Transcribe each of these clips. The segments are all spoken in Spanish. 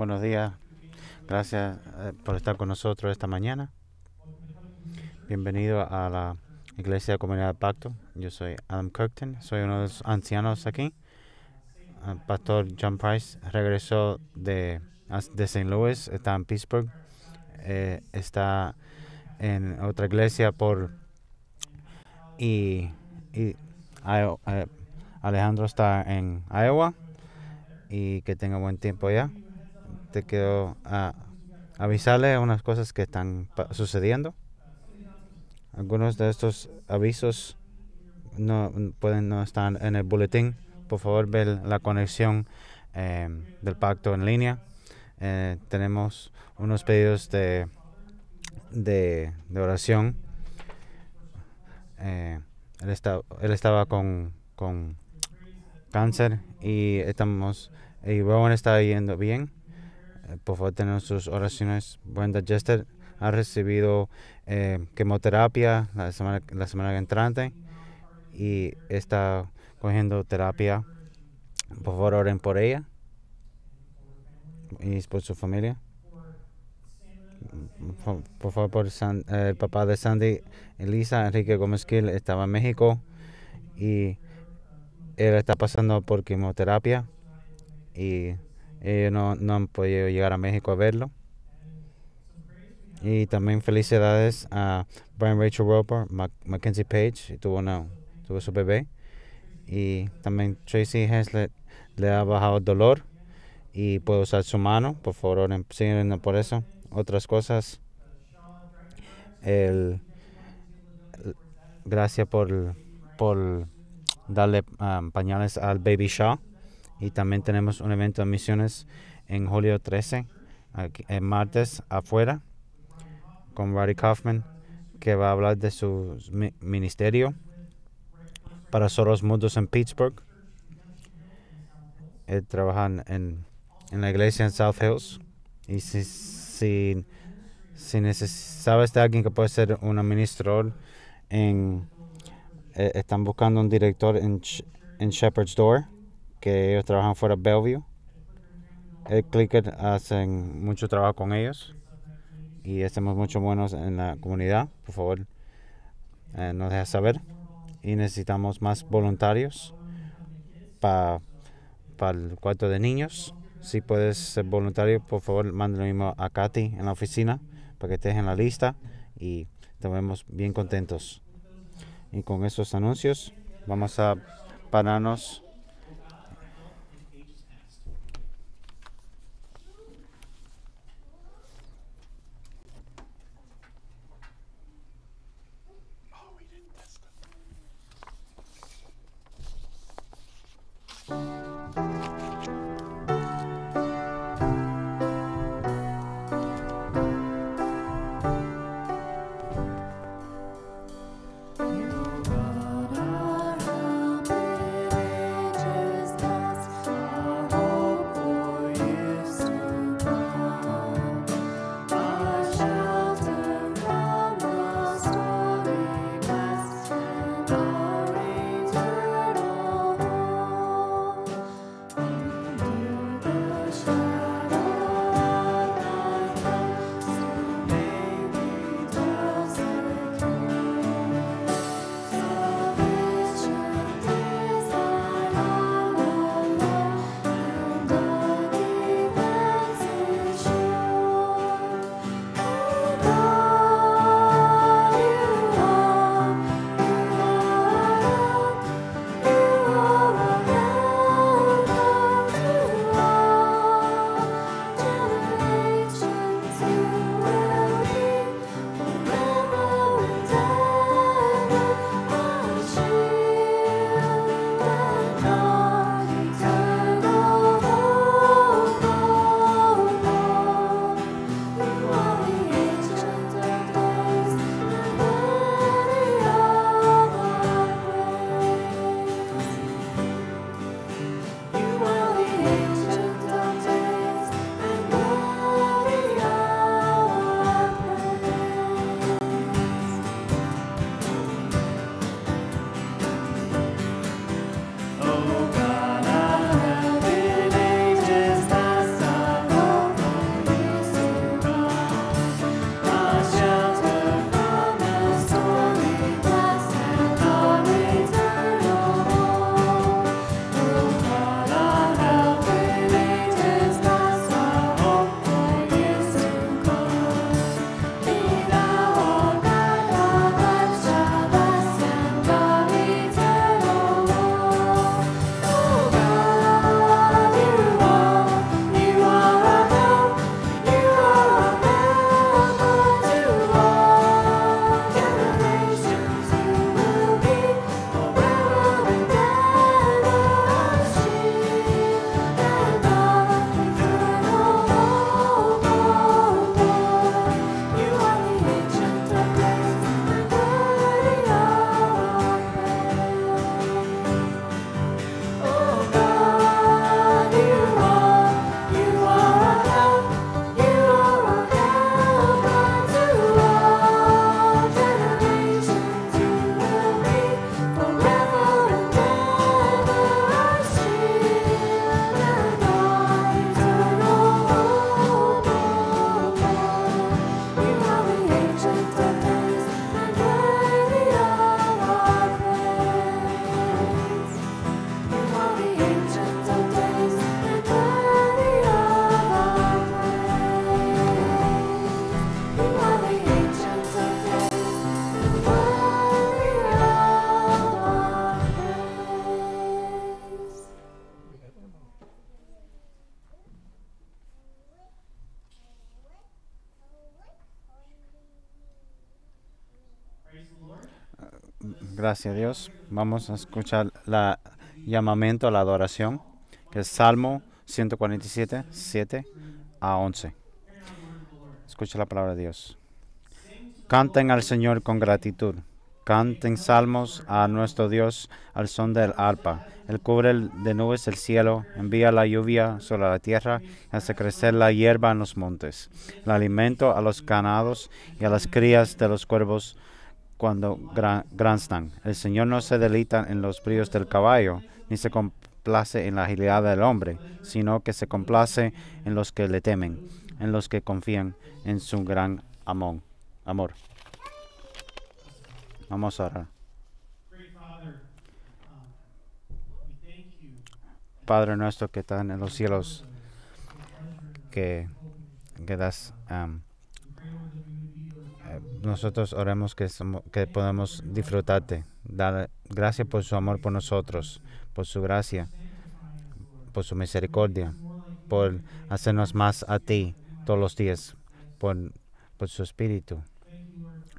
Buenos días. Gracias eh, por estar con nosotros esta mañana. Bienvenido a la Iglesia de Comunidad Pacto. Yo soy Adam Kirkton, soy uno de los ancianos aquí. El pastor John Price regresó de, de St. Louis, está en Pittsburgh, eh, está en otra iglesia por... Y, y eh, Alejandro está en Iowa y que tenga buen tiempo allá te quiero avisarle avisarle unas cosas que están sucediendo. Algunos de estos avisos no pueden no estar en el boletín. Por favor, ve la conexión em, del pacto en línea. Eh, tenemos unos pedidos de, de, oración. Eh, él, estaba con, cáncer y estamos y Rowan está yendo bien eh, por favor tener sus oraciones. Buen Jester ha recibido eh, quimioterapia la semana, la semana entrante y está cogiendo terapia. Por favor, oren por ella y por su familia. Por, favor, por eh, el papá de Sandy, Elisa Enrique Gómez Gil, estaba en México y él está pasando por quimioterapia y ellos no, no han podido llegar a México a verlo. Y también felicidades a Brian Rachel Roper, Mackenzie Page, tuvo, una, tuvo su bebé. Y también Tracy Heslet le ha bajado el dolor y puede usar su mano. Por favor, siguen por eso. Otras cosas. El, gracias por, por darle um, pañales al Baby Shaw. Y también tenemos un evento de misiones en julio 13, aquí, el eh, martes afuera, con Barry Kaufman, que va a hablar de su ministerio para Soros Mundos en Pittsburgh. Él trabaja en, la iglesia en South Hills. Y si, si, sabes de alguien que puede ser un administrador, en, eh, están buscando un director en, en Shepherd's Door que ellos trabajan fuera de Bellevue. El Clicker hacen mucho trabajo con ellos y estamos mucho buenos en la comunidad. Por favor, eh, nos deja saber. Y necesitamos más voluntarios para el cuarto de niños. Si puedes ser voluntario, por favor, lo mismo a Katy en la oficina para que estés en la lista y te bien contentos. Y con esos anuncios, vamos a pararnos. Gracias Dios. Vamos a escuchar la llamamiento a la adoración, que es Salmo 147, 7 a 11. Escucha la palabra de Dios. Canten al Señor con gratitud. Canten salmos a nuestro Dios al son del arpa. Él cubre de nubes el cielo, envía la lluvia sobre la tierra, hace crecer la hierba en los montes, el alimento a los ganados y a las crías de los cuervos cuando gran, están. El Señor no se delita en los bríos del caballo, ni se complace en la agilidad del hombre, sino que se complace en los que le temen, en los que confían en su gran amor. amor. Vamos a orar. Padre nuestro que está en los cielos, que, quedas das um, nosotros oremos que, somos, que podamos disfrutarte. Dar gracias por su amor por nosotros, por su gracia, por su misericordia, por hacernos más a ti todos los días, por, por su espíritu.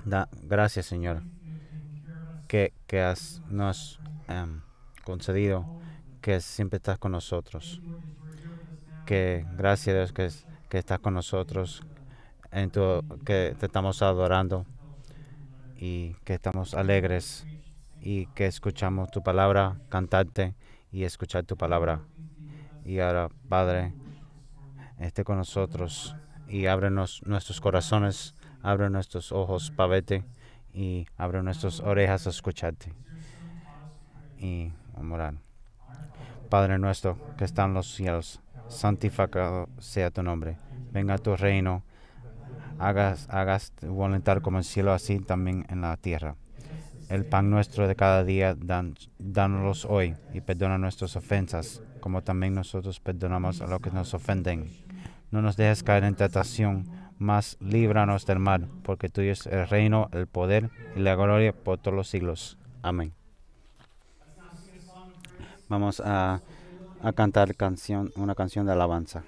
Da, gracias, Señor, que, has, nos em, concedido, que siempre estás con nosotros. Que gracias a Dios que, que estás con nosotros, en tu, que te estamos adorando y que estamos alegres y que escuchamos tu palabra, cantarte y escuchar tu palabra. Y ahora, Padre, esté con nosotros y ábrenos nuestros corazones, abre nuestros ojos para y abre nuestras orejas a escucharte y a morar. Padre nuestro que está en los cielos, santificado sea tu nombre, venga a tu reino hagas, hagas voluntad como el cielo, así también en la tierra. El pan nuestro de cada día, dan, danos hoy y perdona nuestras ofensas, como también nosotros perdonamos a los que nos ofenden. No nos dejes caer en tentación, mas líbranos del mal, porque tuyo es el reino, el poder y la gloria por todos los siglos. Amén. Vamos a, a cantar canción, una canción de alabanza.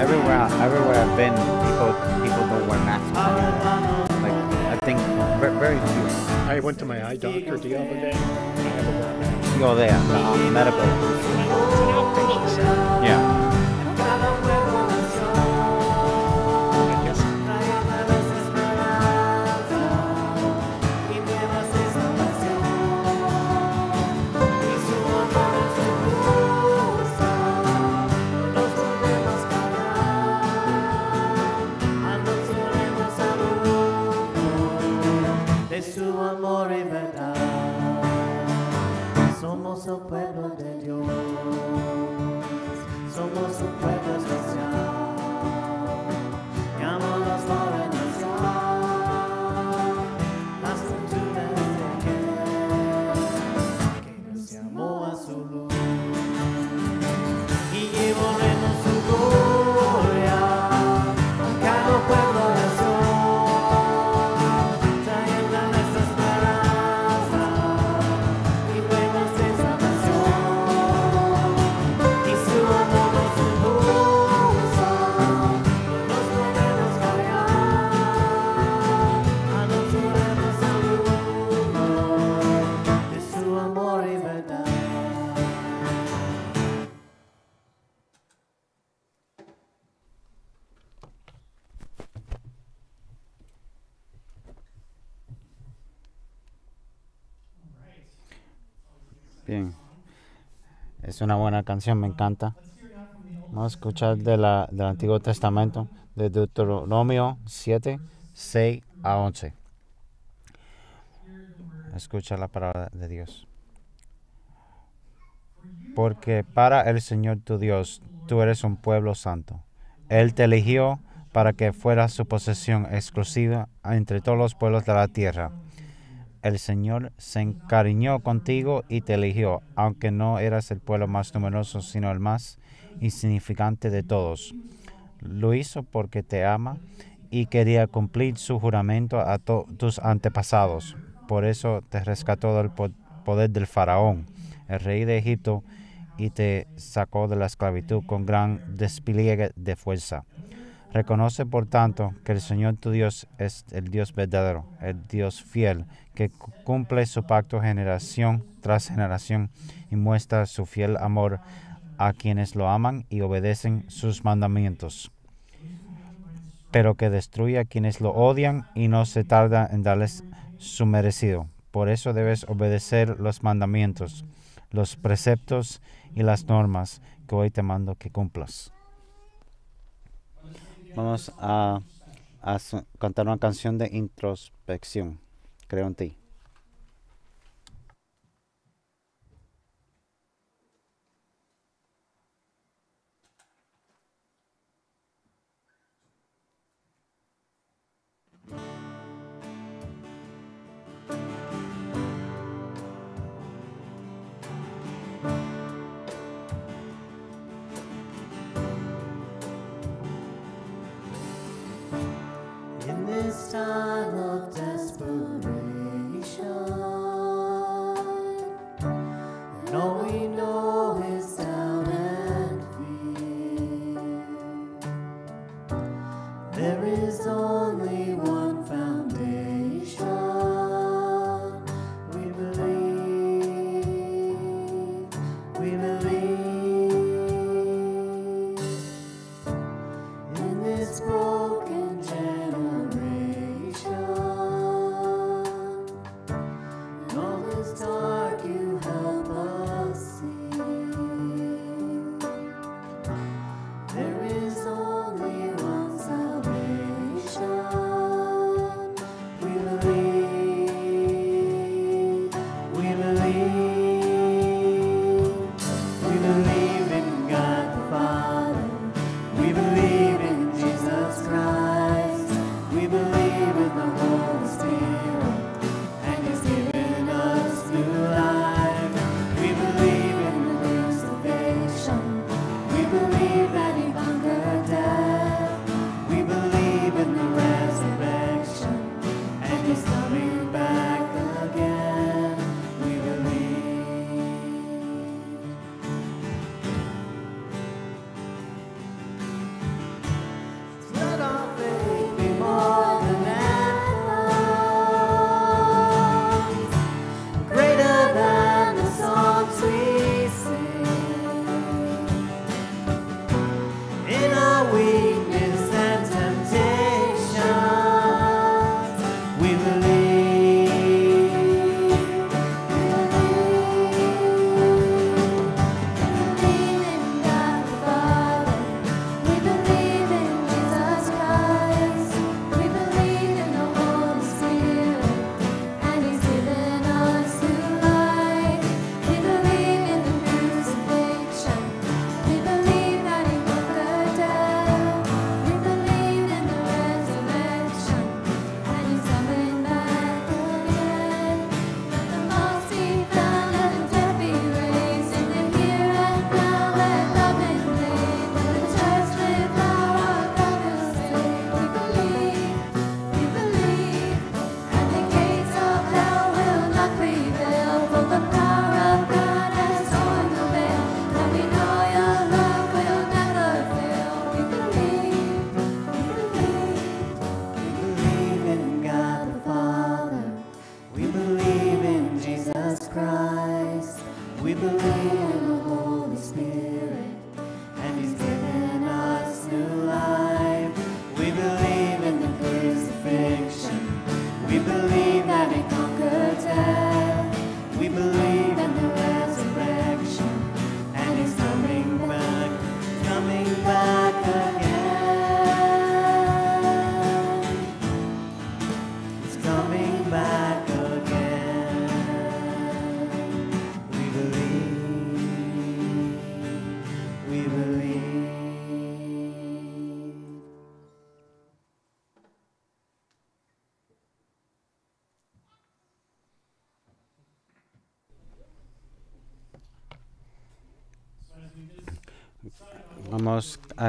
everywhere everywhere I've been, people people don't wear masks anymore. Like I think very few. I went to my eye doctor the other day. You go there, uh, medical. Yeah. una buena canción, me encanta. Vamos a escuchar de la, del Antiguo Testamento, de Deuteronomio 7, 6 a 11. Escucha la palabra de Dios. Porque para el Señor tu Dios tú eres un pueblo santo. Él te eligió para que fuera su posesión exclusiva entre todos los pueblos de la tierra el Señor se encariñó contigo y te eligió, aunque no eras el pueblo más numeroso, sino el más insignificante de todos. Lo hizo porque te ama y quería cumplir su juramento a tus antepasados. Por eso te rescató del poder del faraón, el rey de Egipto, y te sacó de la esclavitud con gran despliegue de fuerza. Reconoce, por tanto, que el Señor tu Dios es el Dios verdadero, el Dios fiel, que cumple su pacto generación tras generación y muestra su fiel amor a quienes lo aman y obedecen sus mandamientos, pero que destruye a quienes lo odian y no se tarda en darles su merecido. Por eso debes obedecer los mandamientos, los preceptos y las normas que hoy te mando que cumplas. Vamos a, a, cantar una canción de introspección. Creo en ti. 사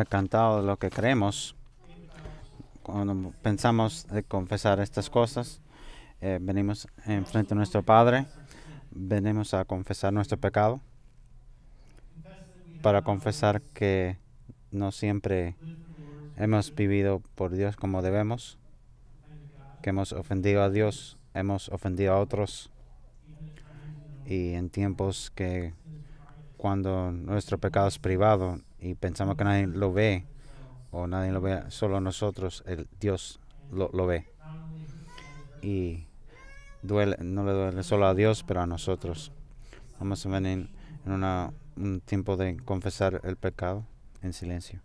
cantado lo que creemos, cuando pensamos de confesar estas cosas, eh, venimos enfrente de nuestro Padre, venimos a confesar nuestro pecado, para confesar que no siempre hemos vivido por Dios como debemos, que hemos ofendido a Dios, hemos ofendido a otros, y en tiempos que cuando nuestro pecado es privado, y pensamos que nadie lo ve o nadie lo ve, solo nosotros, el Dios lo, ve. Y duele, no le duele solo a Dios, pero a nosotros. Vamos a venir en una, un tiempo de confesar el pecado en silencio.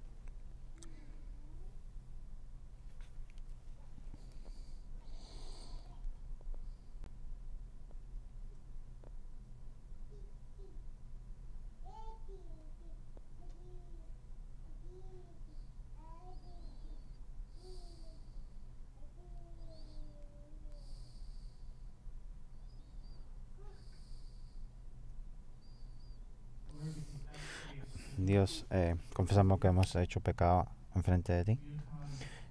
Eh, confesamos que hemos hecho pecado enfrente de ti,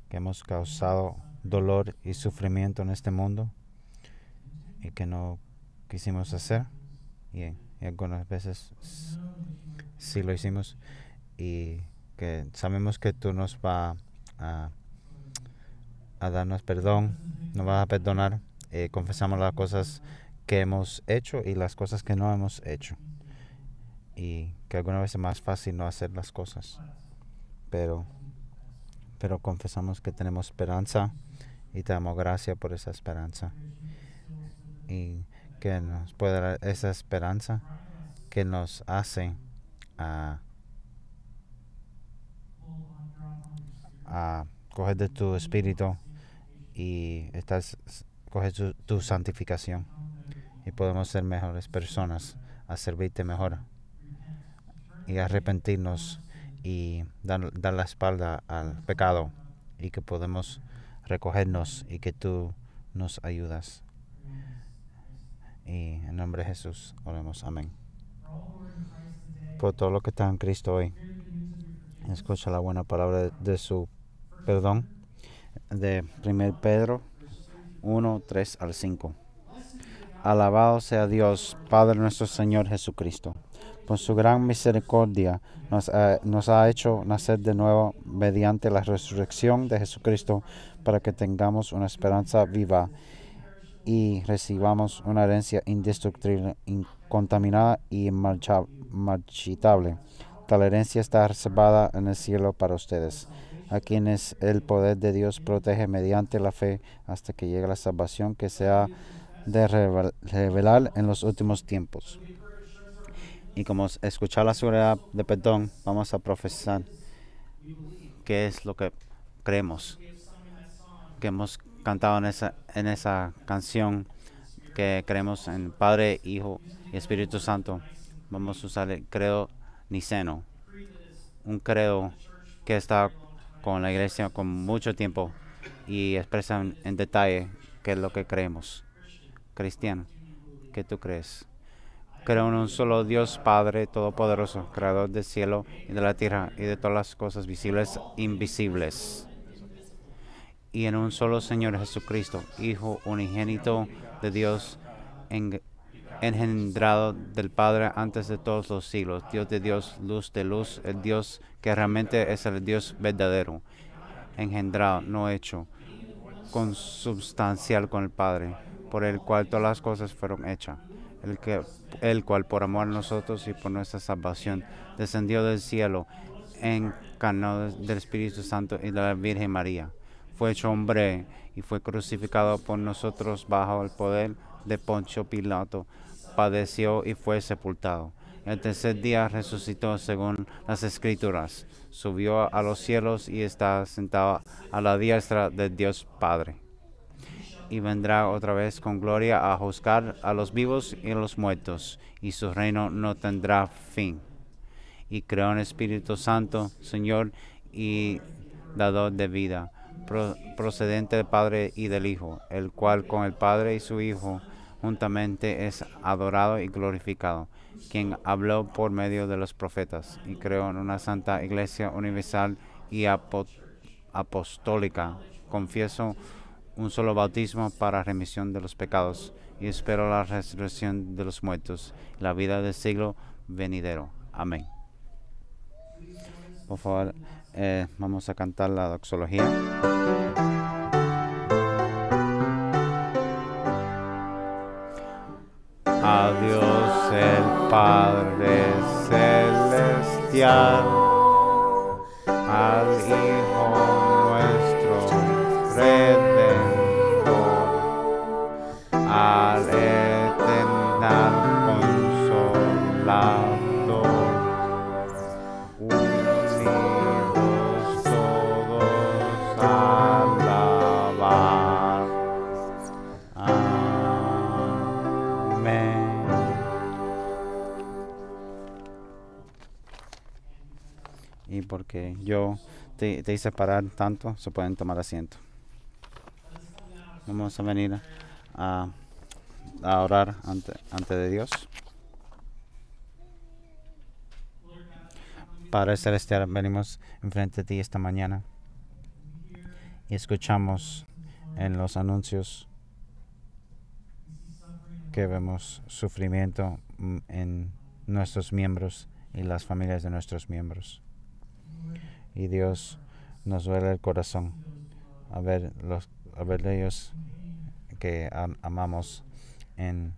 que hemos causado dolor y sufrimiento en este mundo y que no quisimos hacer. Y, algunas veces sí lo hicimos y que sabemos que tú nos vas a, darnos perdón, nos vas a perdonar. Eh, confesamos las cosas que hemos hecho y las cosas que no hemos hecho y que alguna vez es más fácil no hacer las cosas. Pero, pero confesamos que tenemos esperanza y te damos gracias por esa esperanza. Y que nos pueda dar esa esperanza que nos hace a, coger de tu espíritu y estás, coger tu, tu santificación. Y podemos ser mejores personas, a servirte mejor y arrepentirnos y dar, dar, la espalda al pecado y que podemos recogernos y que tú nos ayudas. Y en nombre de Jesús oremos. Amén. Por todo lo que está en Cristo hoy, escucha la buena palabra de, su perdón de 1 Pedro 1, 3 al 5. Alabado sea Dios, Padre nuestro Señor Jesucristo por su gran misericordia, nos ha, nos ha, hecho nacer de nuevo mediante la resurrección de Jesucristo para que tengamos una esperanza viva y recibamos una herencia indestructible, incontaminada y marchitable. Tal herencia está reservada en el cielo para ustedes, a quienes el poder de Dios protege mediante la fe hasta que llegue la salvación que se ha de revelar en los últimos tiempos y como escuchar la seguridad de perdón, vamos a profesar qué es lo que creemos, que hemos cantado en esa, en esa canción, que creemos en Padre, Hijo y Espíritu Santo. Vamos a usar el credo niceno, un credo que está con la iglesia con mucho tiempo y expresa en detalle qué es lo que creemos. Cristiano, ¿qué tú crees? creo en un solo Dios Padre Todopoderoso, Creador del cielo y de la tierra y de todas las cosas visibles e invisibles. Y en un solo Señor Jesucristo, Hijo unigénito de Dios, engendrado del Padre antes de todos los siglos, Dios de Dios, luz de luz, el Dios que realmente es el Dios verdadero, engendrado, no hecho, consubstancial con el Padre, por el cual todas las cosas fueron hechas el, cual por amor a nosotros y por nuestra salvación descendió del cielo en encarnado del Espíritu Santo y de la Virgen María. Fue hecho hombre y fue crucificado por nosotros bajo el poder de Poncio Pilato. Padeció y fue sepultado. El tercer día resucitó según las escrituras. Subió a los cielos y está sentado a la diestra de Dios Padre y vendrá otra vez con gloria a juzgar a los vivos y a los muertos, y su reino no tendrá fin. Y creo en Espíritu Santo, Señor y dador de vida, procedente del Padre y del Hijo, el cual con el Padre y su Hijo juntamente es adorado y glorificado, quien habló por medio de los profetas. Y creo en una santa iglesia universal y apostólica. Confieso un solo bautismo para remisión de los pecados y espero la resurrección de los muertos, y la vida del siglo venidero. Amén. Por favor, eh, vamos a cantar la doxología. Adiós el Padre Celestial, al Hijo yo te, hice parar tanto, se pueden tomar asiento. Vamos a venir a, orar ante, ante de Dios. Padre Celestial, venimos enfrente de ti esta mañana y escuchamos en los anuncios que vemos sufrimiento mm, en nuestros miembros y las familias de nuestros miembros. Y Dios nos duele el corazón a ver, los, a ellos que amamos en,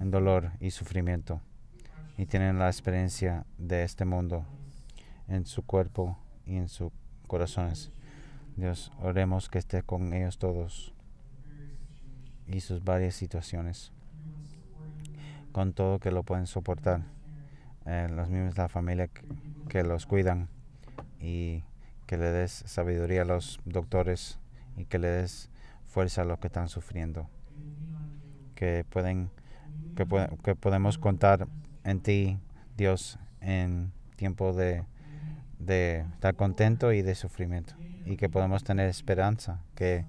dolor y sufrimiento y tienen la experiencia de este mundo en su cuerpo y en sus corazones. Dios, oremos que esté con ellos todos y sus varias situaciones, con todo que lo pueden soportar, eh, los mismos la familia que los cuidan y que le des sabiduría a los doctores y que le des fuerza a los que están sufriendo. Que pueden que, que podemos contar en ti, Dios, en tiempo de, estar contento y de sufrimiento. Y que podemos tener esperanza, que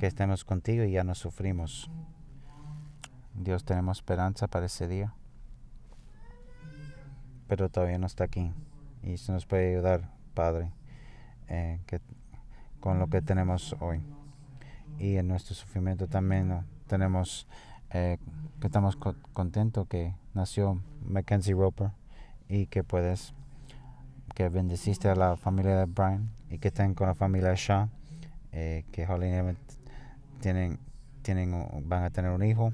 estemos contigo y ya no sufrimos. Dios, tenemos esperanza para ese día. Pero todavía no está aquí. Y eso nos puede ayudar Padre, eh, que, con lo que tenemos hoy. Y en nuestro sufrimiento también tenemos eh, que estamos contentos que nació Mackenzie Roper y que puedes, que bendeciste a la familia de Brian y que estén con la familia Shaw, eh, que Holly tienen, tienen, van a tener un hijo.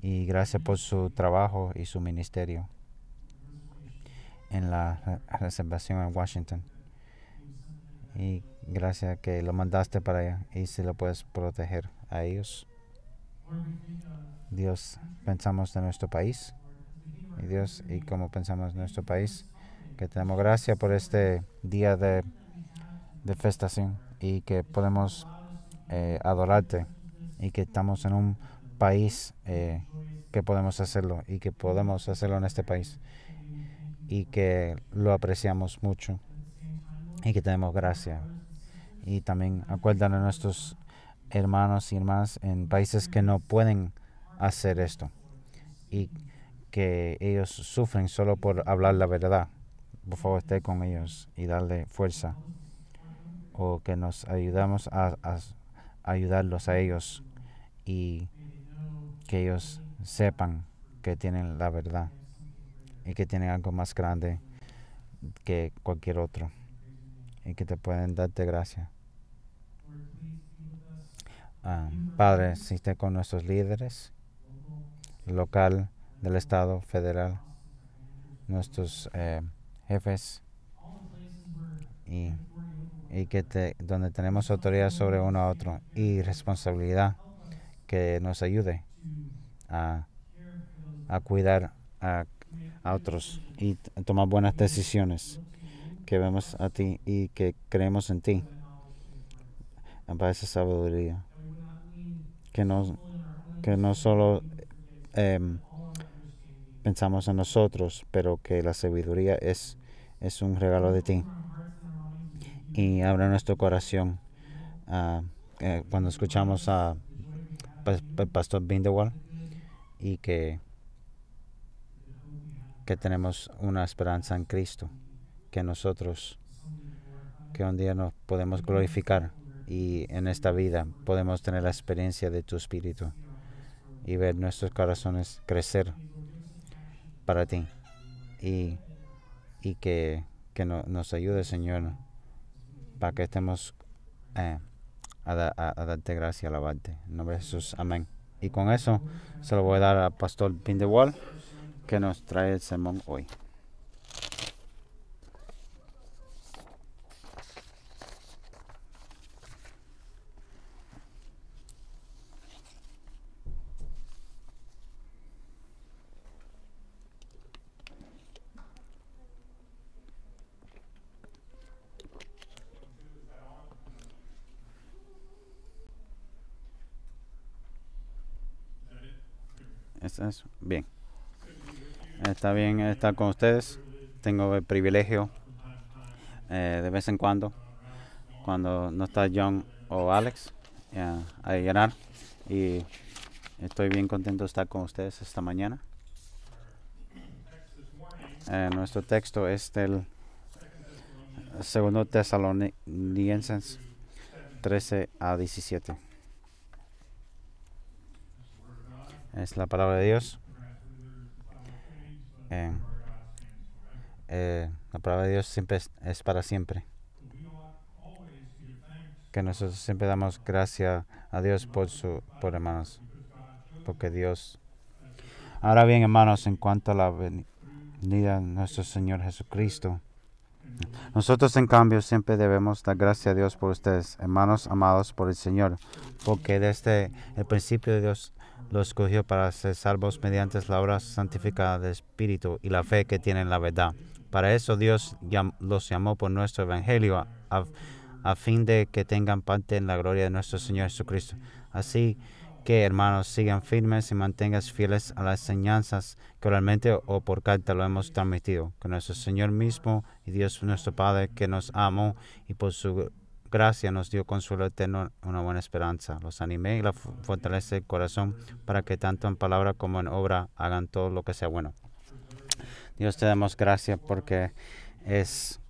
Y gracias por su trabajo y su ministerio en la reservación en Washington. Y gracias que lo mandaste para allá y si lo puedes proteger a ellos. Dios, pensamos de nuestro país. Y Dios, y como pensamos en nuestro país, que tenemos gracias por este día de, festación y que podemos eh, adorarte y que estamos en un país eh, que podemos hacerlo y que podemos hacerlo en este país y que lo apreciamos mucho y que tenemos gracia. Y también acuerdan a nuestros hermanos y hermanas en países que no pueden hacer esto y que ellos sufren solo por hablar la verdad. Por favor, esté con ellos y darle fuerza o que nos ayudamos a ayudarlos a ellos y que ellos sepan que tienen la verdad y que tienen algo más grande que cualquier otro y que te pueden darte gracia. Ah, padre, padre, existe con nuestros líderes local, del Estado, federal, nuestros eh, jefes y, que te, donde tenemos autoridad sobre uno a otro y responsabilidad que nos ayude a, a cuidar a a otros y tomar buenas decisiones que vemos a ti y que creemos en ti. Para esa sabiduría. Que no, que no solo em, pensamos en nosotros, pero que la sabiduría es, es un regalo de ti. Y abra nuestro corazón ah, eh, cuando escuchamos a pues, Pastor Bindewal y que que tenemos una esperanza en Cristo, que nosotros, que un día nos podemos glorificar y en esta vida podemos tener la experiencia de tu Espíritu y ver nuestros corazones crecer para ti y, que, nos ayude, Señor, para que estemos eh, a, a, darte gracia, alabarte. En nombre de Jesús, amén. Y con eso se lo voy a dar al pastor Pindewall que nos trae el sermón hoy. ¿Es Bien. Está bien estar con ustedes. Tengo el privilegio eh, de vez en cuando, cuando no está John o Alex, eh, a llenar. Y estoy bien contento de estar con ustedes esta mañana. Eh, nuestro texto es del segundo Tesalonicenses 13 a 17. Es la palabra de Dios. Eh, la palabra de Dios siempre es, para siempre. Que nosotros siempre damos gracias a Dios por su por hermanos, porque Dios. Ahora bien, hermanos, en cuanto a la venida de nuestro Señor Jesucristo, nosotros en cambio siempre debemos dar gracias a Dios por ustedes, hermanos amados por el Señor, porque desde el principio de Dios lo escogió para ser salvos mediante la obra santificada del Espíritu y la fe que tienen en la verdad. Para eso Dios los llamó por nuestro Evangelio, a, fin de que tengan parte en la gloria de nuestro Señor Jesucristo. Así que, hermanos, sigan firmes y mantengas fieles a las enseñanzas que realmente o por carta lo hemos transmitido. Que nuestro Señor mismo y Dios nuestro Padre, que nos amó y por su gracia nos dio consuelo eterno, una buena esperanza. Los animé y la fortalece el corazón para que tanto en palabra como en obra hagan todo lo que sea bueno. Dios te damos gracias porque es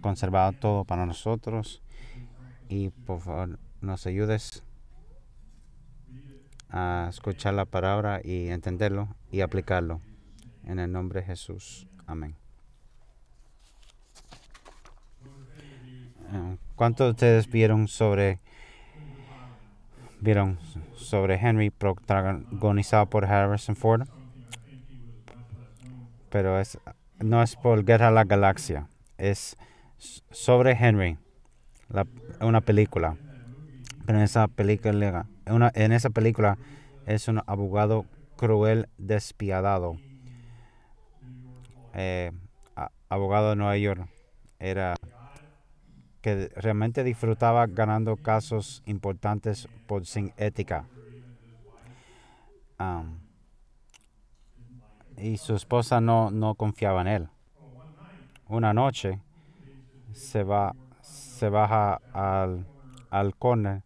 conservado todo para nosotros y por favor nos ayudes a escuchar la palabra y entenderlo y aplicarlo. En el nombre de Jesús. Amén. Eh, ¿Cuántos de ustedes vieron sobre vieron sobre Henry protagonizado por Harrison Ford? Pero es no es por Guerra a la Galaxia, es sobre Henry, la, una película. Pero en esa película, una, en esa película es un abogado cruel, despiadado. Eh, abogado de Nueva York era que realmente disfrutaba ganando casos importantes por sin ética. y su esposa no, no confiaba en él. Una noche se va se baja al, al corner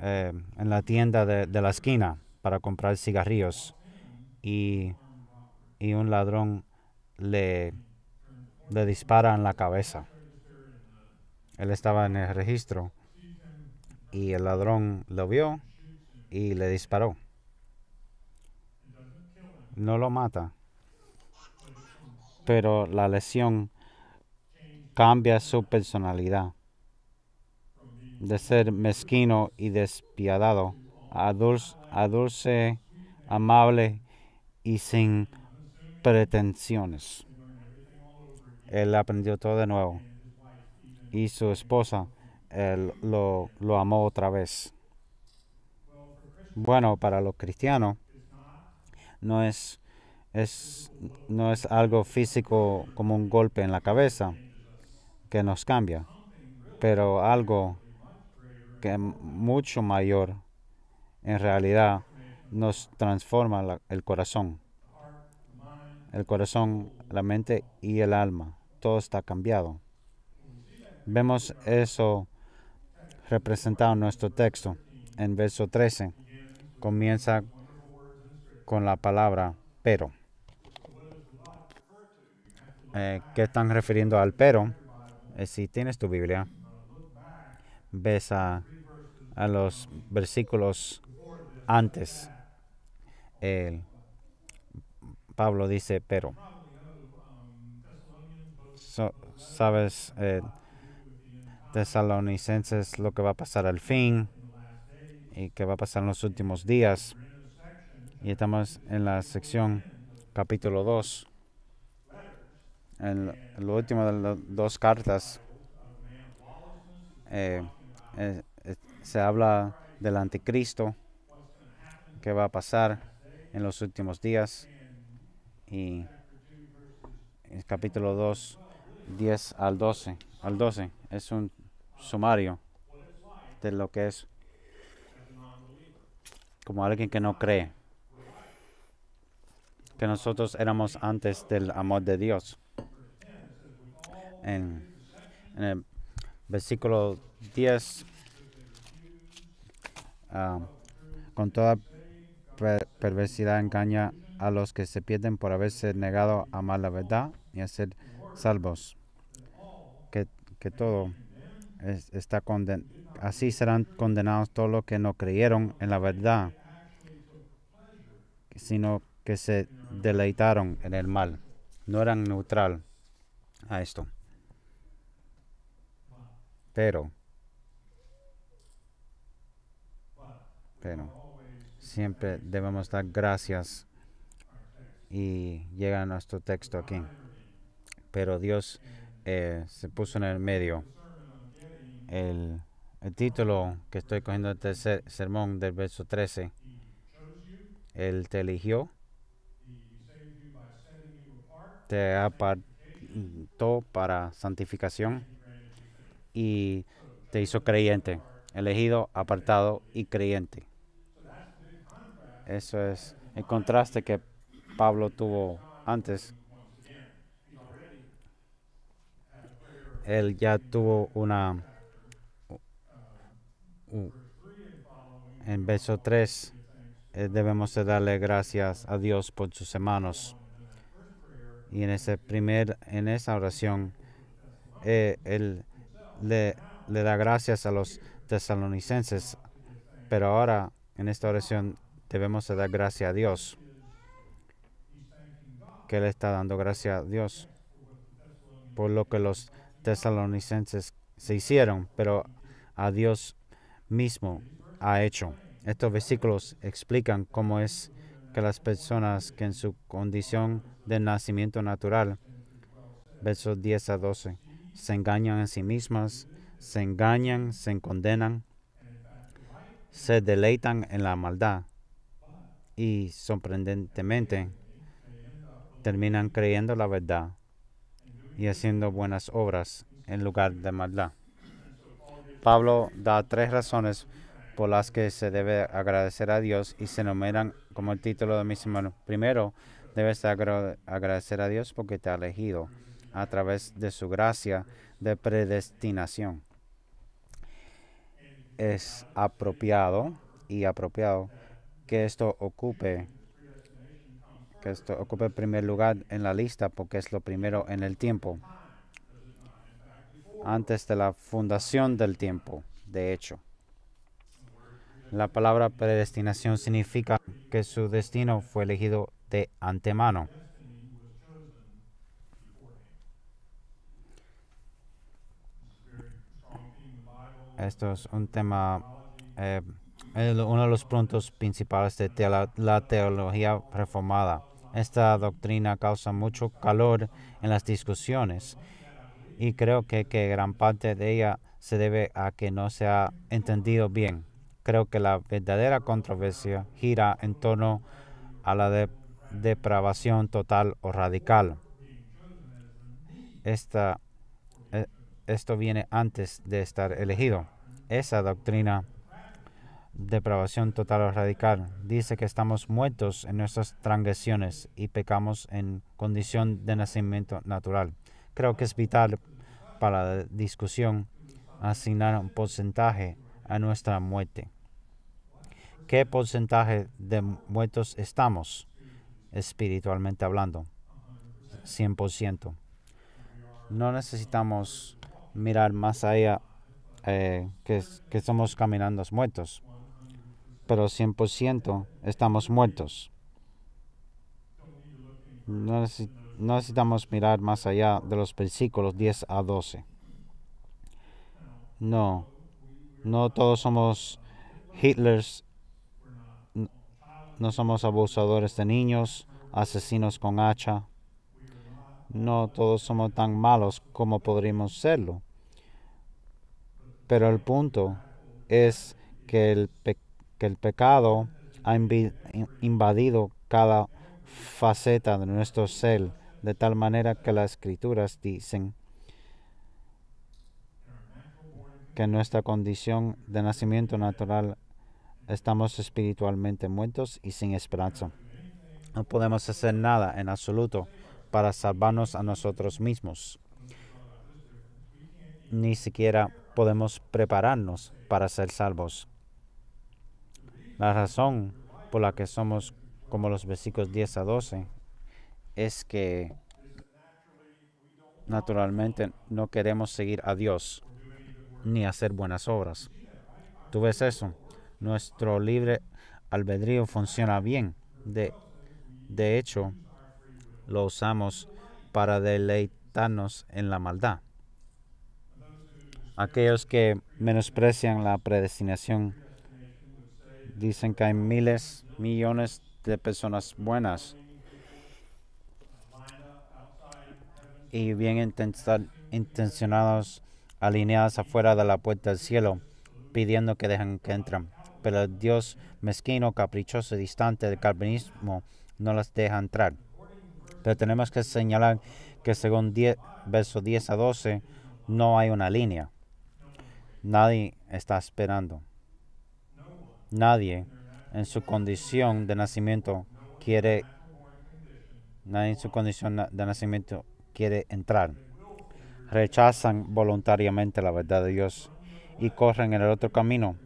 eh, en la tienda de, la esquina para comprar cigarrillos y, y un ladrón le, le dispara en la cabeza. Él estaba en el registro y el ladrón lo vio y le disparó. No lo mata, pero la lesión cambia su personalidad de ser mezquino y despiadado a dulce, a dulce amable y sin pretensiones. Él aprendió todo de nuevo y su esposa lo, amó otra vez. Bueno, para los cristianos no es, es, no es algo físico como un golpe en la cabeza que nos cambia, pero algo que es mucho mayor en realidad nos transforma el corazón. El corazón, la mente y el alma. Todo está cambiado. Vemos eso representado en nuestro texto. En verso 13 comienza con la palabra pero. Eh, ¿Qué están refiriendo al pero? Eh, si tienes tu Biblia, ves a, los versículos antes. Pablo dice pero. Sabes, eh, tesalonicenses lo que va a pasar al fin y qué va a pasar en los últimos días. Y estamos en la sección capítulo 2, en lo último de las dos cartas. Eh, eh, eh, se habla del anticristo qué va a pasar en los últimos días y el capítulo 2 10 al 12 al 12 es un sumario de lo que es como alguien que no cree que nosotros éramos antes del amor de Dios. En, el versículo 10, ah, con toda perversidad engaña a los que se pierden por haberse negado a amar la verdad y a ser salvos. Que, que todo está así serán condenados todos los que no creyeron en la verdad, sino que se deleitaron en el mal. No eran neutral a esto. Pero, pero siempre debemos dar gracias y llega nuestro texto aquí. Pero Dios eh, se puso en el medio el, el título que estoy cogiendo del tercer este sermón del verso 13. Él te eligió, te apartó para santificación y te hizo creyente, elegido, apartado y creyente. Eso es el contraste que Pablo tuvo antes. Él ya tuvo una en verso 3 eh, debemos de darle gracias a Dios por sus hermanos. Y en, ese primer, en esa oración, eh, Él le, le da gracias a los tesalonicenses. Pero ahora, en esta oración, debemos de dar gracias a Dios. Que Él está dando gracias a Dios por lo que los tesalonicenses se hicieron. Pero a Dios mismo ha hecho. Estos versículos explican cómo es que las personas que en su condición de nacimiento natural, versos 10 a 12, se engañan a sí mismas, se engañan, se condenan, se deleitan en la maldad y sorprendentemente terminan creyendo la verdad y haciendo buenas obras en lugar de maldad. Pablo da tres razones por las que se debe agradecer a Dios y se enumeran como el título de mis hermanos. Primero, debes agradecer a Dios porque te ha elegido a través de su gracia de predestinación. Es apropiado y apropiado que esto ocupe que esto ocupe el primer lugar en la lista porque es lo primero en el tiempo antes de la fundación del tiempo, de hecho. La palabra predestinación significa que su destino fue elegido de antemano. Esto es un tema, eh, uno de los puntos principales de la, la teología reformada. Esta doctrina causa mucho calor en las discusiones y creo que, gran parte de ella se debe a que no se ha entendido bien. Creo que la verdadera controversia gira en torno a la depravación total o radical. Esta, e, esto viene antes de estar elegido. Esa doctrina, depravación total o radical, dice que estamos muertos en nuestras transgresiones y pecamos en condición de nacimiento natural Creo que es vital para la discusión asignar un porcentaje a nuestra muerte. ¿Qué porcentaje de muertos estamos espiritualmente hablando? 100%. No necesitamos mirar más allá eh, que, que somos caminando muertos, pero 100% estamos muertos. No no necesitamos mirar más allá de los versículos 10 a 12. No, no todos somos Hitlers, no somos abusadores de niños, asesinos con hacha. No todos somos tan malos como podríamos serlo. Pero el punto es que el, que el pecado ha invadido cada faceta de nuestro ser de tal manera que las escrituras dicen que en nuestra condición de nacimiento natural estamos espiritualmente muertos y sin esperanza. No podemos hacer nada en absoluto para salvarnos a nosotros mismos. Ni siquiera podemos prepararnos para ser salvos. La razón por la que somos como los versículos 10 a 12 es que naturalmente no queremos seguir a Dios ni hacer buenas obras. ¿Tú ves eso? Nuestro libre albedrío funciona bien. De, de hecho, lo usamos para deleitarnos en la maldad. Aquellos que menosprecian la predestinación dicen que hay miles, millones de personas buenas y bien intencionados alineadas afuera de la puerta del cielo, pidiendo que dejen que entren. Pero el Dios mezquino, caprichoso, y distante del calvinismo no las deja entrar. Pero tenemos que señalar que según 10, versos 10 a 12 no hay una línea. Nadie está esperando. Nadie en su condición de nacimiento quiere nadie en su condición de nacimiento quiere entrar. Rechazan voluntariamente la verdad de Dios y corren en el otro camino,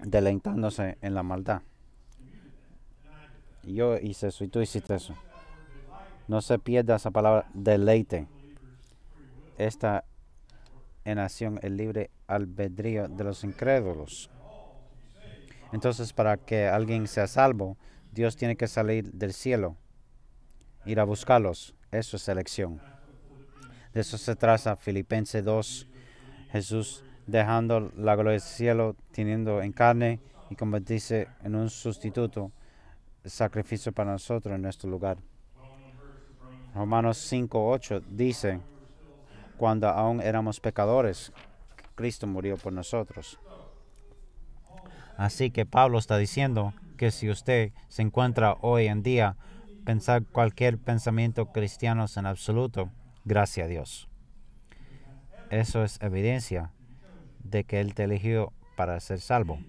deleitándose en la maldad. Yo hice eso y tú hiciste eso. No se pierda esa palabra deleite. Esta en acción el libre albedrío de los incrédulos. Entonces, para que alguien sea salvo, Dios tiene que salir del cielo, ir a buscarlos. Eso es elección. De eso se traza Filipenses 2. Jesús dejando la gloria del cielo, teniendo en carne y convertirse en un sustituto, sacrificio para nosotros en nuestro lugar. Romanos 5, 8 dice, cuando aún éramos pecadores, Cristo murió por nosotros. Así que Pablo está diciendo que si usted se encuentra hoy en día pensar cualquier pensamiento cristiano en absoluto, gracias a Dios. Eso es evidencia de que Él te eligió para ser salvo.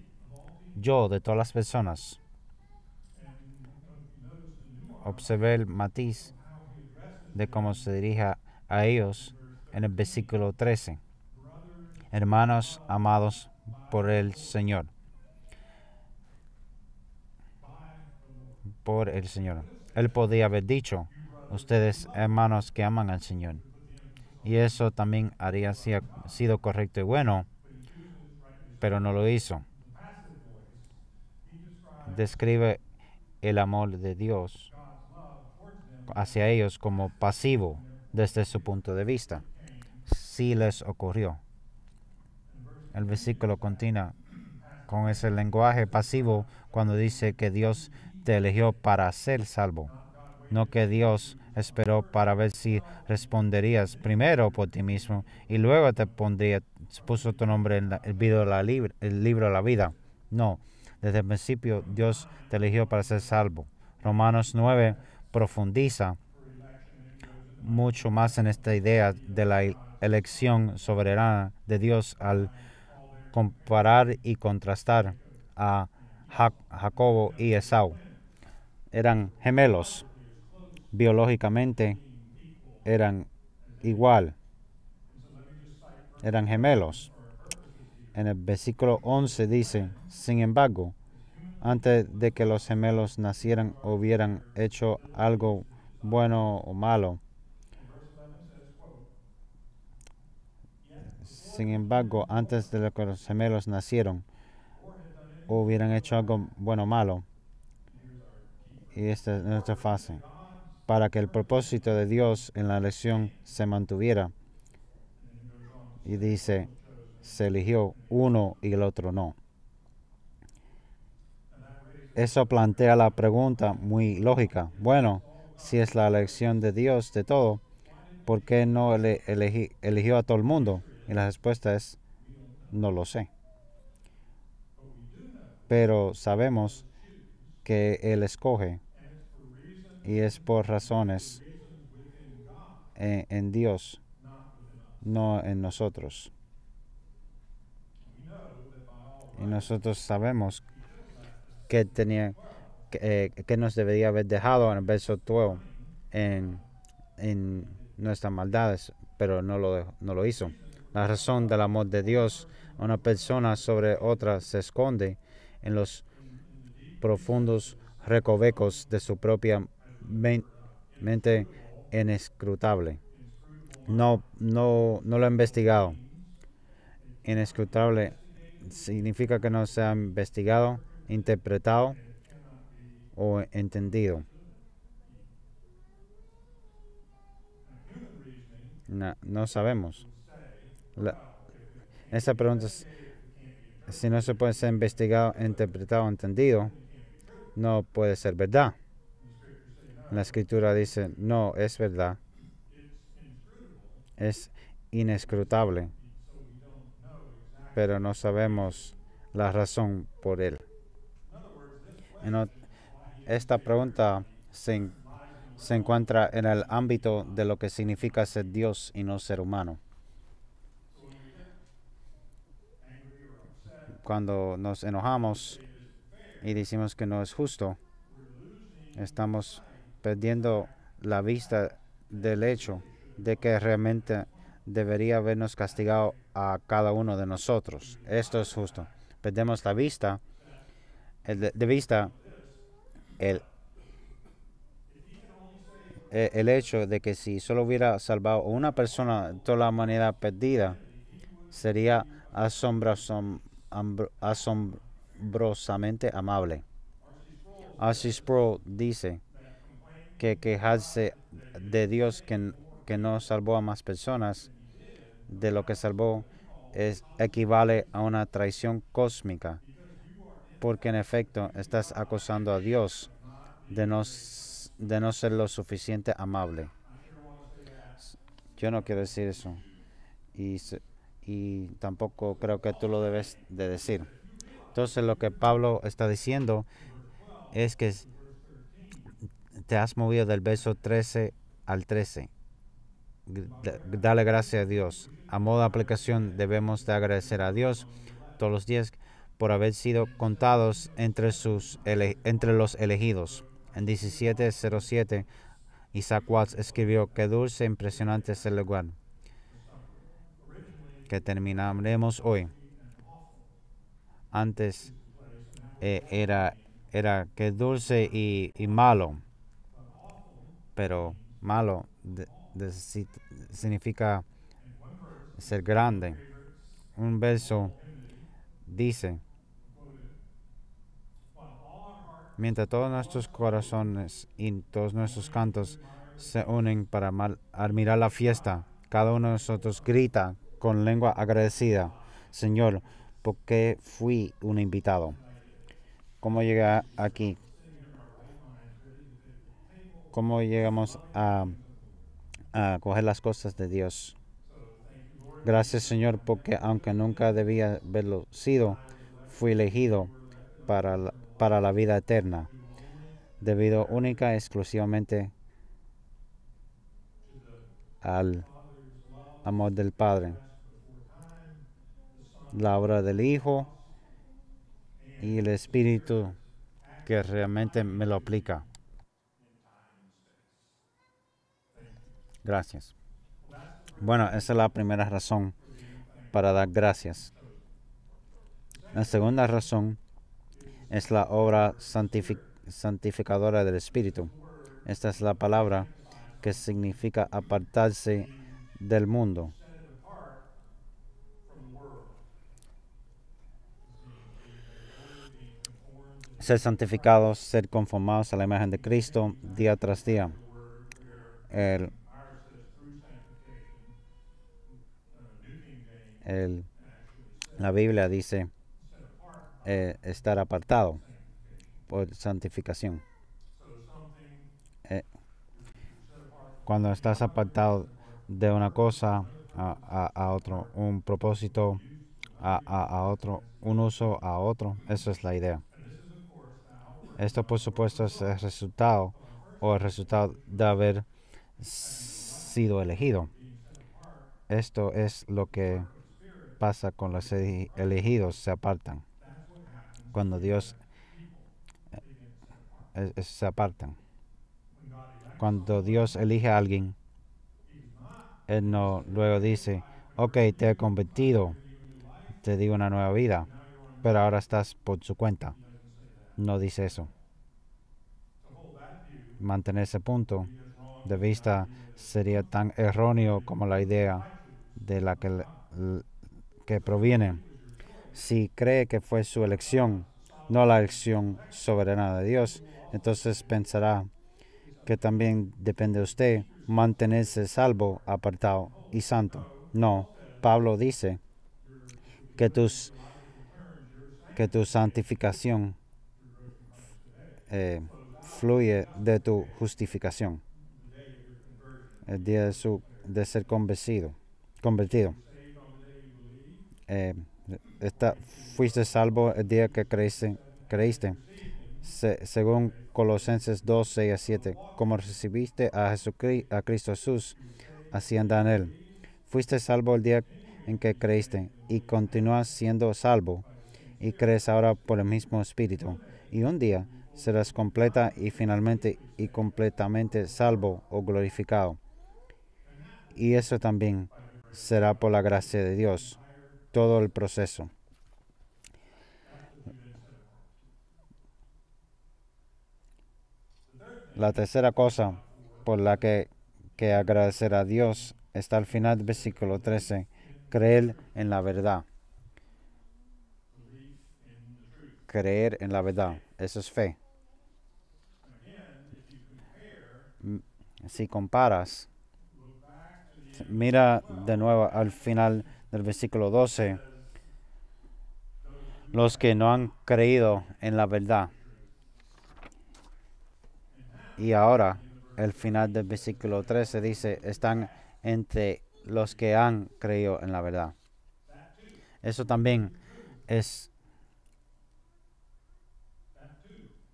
Yo, de todas las personas, observé el matiz de cómo se dirige a ellos en el versículo 13. Hermanos amados por el Señor. Por el Señor. Él podía haber dicho, ustedes hermanos que aman al Señor. Y eso también habría sido correcto y bueno, pero no lo hizo. Describe el amor de Dios hacia ellos como pasivo desde su punto de vista. sí les ocurrió. El versículo continúa con ese lenguaje pasivo cuando dice que Dios te eligió para ser salvo, no que Dios esperó para ver si responderías primero por ti mismo y luego te pondría, puso tu nombre en el, de la libra, el libro de la vida. No, desde el principio Dios te eligió para ser salvo. Romanos 9 profundiza mucho más en esta idea de la elección soberana de Dios al comparar y contrastar a Jacobo y Esau eran gemelos. Biológicamente eran igual. Eran gemelos. En el versículo 11 dice, sin embargo, antes de que los gemelos nacieran hubieran hecho algo bueno o malo. Sin embargo, antes de que los gemelos nacieron, hubieran hecho algo bueno o malo y esta es nuestra fase, para que el propósito de Dios en la elección se mantuviera. Y dice, se eligió uno y el otro no. Eso plantea la pregunta muy lógica. Bueno, si es la elección de Dios de todo, ¿por qué no eligió a todo el mundo? Y la respuesta es, no lo sé. Pero sabemos que Él escoge y es por razones eh, en, Dios, no en nosotros. Y nosotros sabemos que tenía que, eh, nos debería haber dejado en el verso 12 en, nuestras maldades, pero no lo, no lo hizo. La razón del amor de Dios una persona sobre otra se esconde en los profundos recovecos de su propia mente inescrutable. No, no, no lo ha investigado. Inescrutable significa que no se ha investigado, interpretado o entendido. No, sabemos. esa pregunta si no se puede ser investigado, interpretado, o entendido, no puede ser verdad. La escritura dice, no, es verdad. Es inescrutable. Pero no sabemos la razón por él. esta pregunta se, se encuentra en el ámbito de lo que significa ser Dios y no ser humano. Cuando nos enojamos y decimos que no es justo, estamos perdiendo la vista del hecho de que realmente debería habernos castigado a cada uno de nosotros. Esto es justo. Perdemos la vista, el de, vista el, e, el hecho de que si solo hubiera salvado una persona, toda la humanidad perdida, sería asombrosamente amable. Asis pro dice, que quejarse de Dios que, que no salvó a más personas de lo que salvó es, equivale a una traición cósmica, porque en efecto estás acusando a Dios de no, de no ser lo suficiente amable. Yo no quiero decir eso y, y tampoco creo que tú lo debes de decir. Entonces lo que Pablo está diciendo es que te has movido del verso 13 al 13. Dale gracias a Dios. A modo de aplicación debemos de agradecer a Dios todos los días por haber sido contados entre, sus, entre los elegidos. En 1707, Isaac Watts escribió que dulce e impresionante es el lugar que terminaremos hoy. Antes eh, era, era que dulce y, y malo pero malo significa ser grande. Un verso dice, mientras todos nuestros corazones y todos nuestros cantos se unen para admirar la fiesta, cada uno de nosotros grita con lengua agradecida, Señor, porque fui un invitado. ¿Cómo llegué aquí? cómo llegamos a, coger las cosas de Dios. Gracias Señor porque aunque nunca debía haberlo sido, fui elegido para para la vida eterna, debido única y exclusivamente al amor del Padre, la obra del Hijo y el Espíritu que realmente me lo aplica. Gracias. Bueno, esa es la primera razón para dar gracias. La segunda razón es la obra santificadora del Espíritu. Esta es la palabra que significa apartarse del mundo. Ser santificados, ser conformados a la imagen de Cristo día tras día. El el, la Biblia dice eh, estar apartado por santificación. Eh, cuando estás apartado de una cosa a, otro, un propósito a, a, otro, un uso a otro, eso es la idea. Esto por supuesto es el resultado o el resultado de haber sido elegido. Esto es lo que pasa con los e-, elegidos, se apartan. Cuando Dios eh, eh, se apartan. Cuando Dios elige a alguien, Él no luego dice, ok, te he convertido, te di una nueva vida, pero ahora estás por su cuenta. No dice eso. Mantener ese punto de vista sería tan erróneo como la idea de la que que proviene si cree que fue su elección, no la elección soberana de Dios, entonces pensará que también depende de usted mantenerse salvo, apartado y santo. No, Pablo dice que, tus, que tu santificación eh, fluye de tu justificación. El día de, su, de ser convencido, convertido. Eh, fuiste salvo el día que creíste, creíste. según Colosenses 2, 6 a 7, como recibiste a, Jesucristo, a Cristo Jesús, así en él. Fuiste salvo el día en que creíste y continúas siendo salvo y crees ahora por el mismo Espíritu. Y un día serás completa y finalmente y completamente salvo o glorificado. Y eso también será por la gracia de Dios todo el proceso. La tercera cosa por la que, que agradecer a Dios está al final del versículo 13, creer en la verdad. Creer en la verdad, eso es fe. Si comparas, mira de nuevo al final del versículo 12, los que no han creído en la verdad. Y ahora, el final del versículo 13 dice, están entre los que han creído en la verdad. Eso también es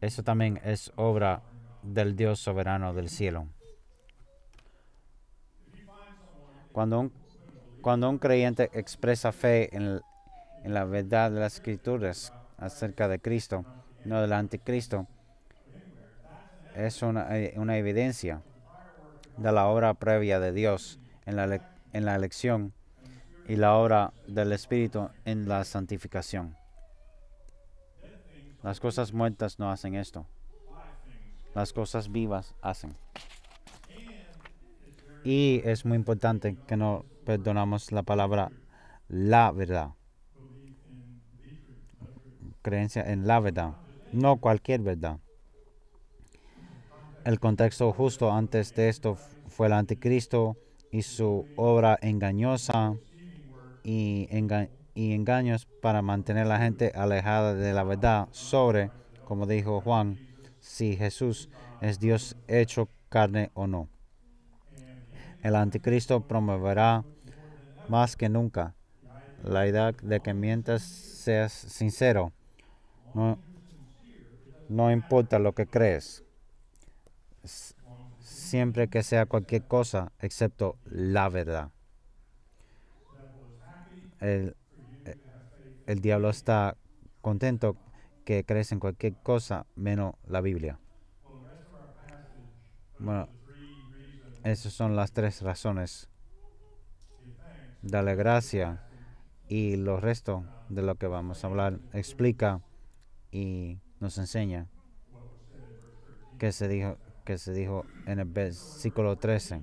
eso también es obra del Dios soberano del cielo. Cuando un cuando un creyente expresa fe en, la verdad de las escrituras acerca de Cristo, no del anticristo, es una, eh, evidencia de la obra previa de Dios en la, en la elección y la obra del Espíritu en la santificación. Las cosas muertas no hacen esto. Las cosas vivas hacen. Y es muy importante que no perdonamos la palabra la verdad. Creencia en la verdad, no cualquier verdad. El contexto justo antes de esto fue el anticristo y su obra engañosa y, y engaños para mantener a la gente alejada de la verdad sobre, como dijo Juan, si Jesús es Dios hecho carne o no. El anticristo promoverá más que nunca la idea de que mientras seas sincero, no, importa lo que crees, siempre que sea cualquier cosa excepto la verdad. El, e, el diablo está contento que crees en cualquier cosa menos la Biblia. Bueno, esas son las tres razones Dale gracia. Y lo resto de lo que vamos a hablar explica y nos enseña que se dijo, que se dijo en el versículo 13.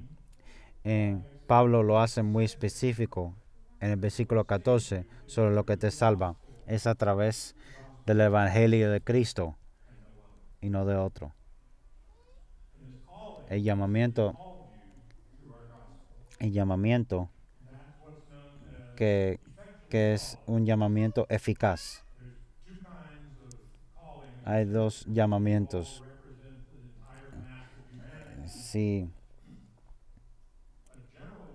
Pablo lo hace muy específico en el versículo 14 sobre lo que te salva. Es a través del Evangelio de Cristo y no de otro. El llamamiento, el llamamiento que, es un llamamiento eficaz. Hay dos llamamientos. Si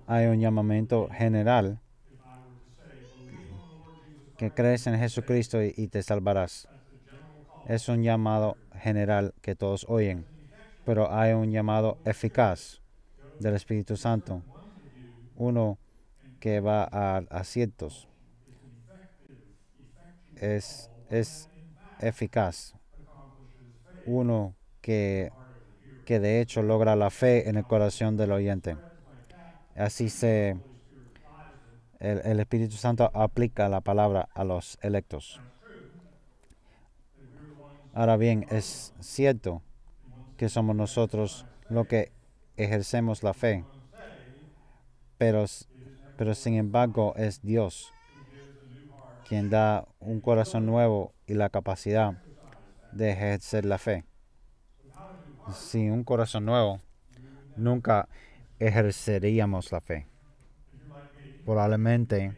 hay un llamamiento general que crees en Jesucristo y, y te salvarás. Es un llamado general que todos oyen, pero hay un llamado eficaz del Espíritu Santo. Uno que va a ciertos. Es, eficaz. Uno que, que de hecho logra la fe en el corazón del oyente. Así se el, el, Espíritu Santo aplica la palabra a los electos. Ahora bien, es cierto que somos nosotros los que ejercemos la fe, pero pero sin embargo es Dios quien da un corazón nuevo y la capacidad de ejercer la fe. Sin un corazón nuevo, nunca ejerceríamos la fe. Probablemente,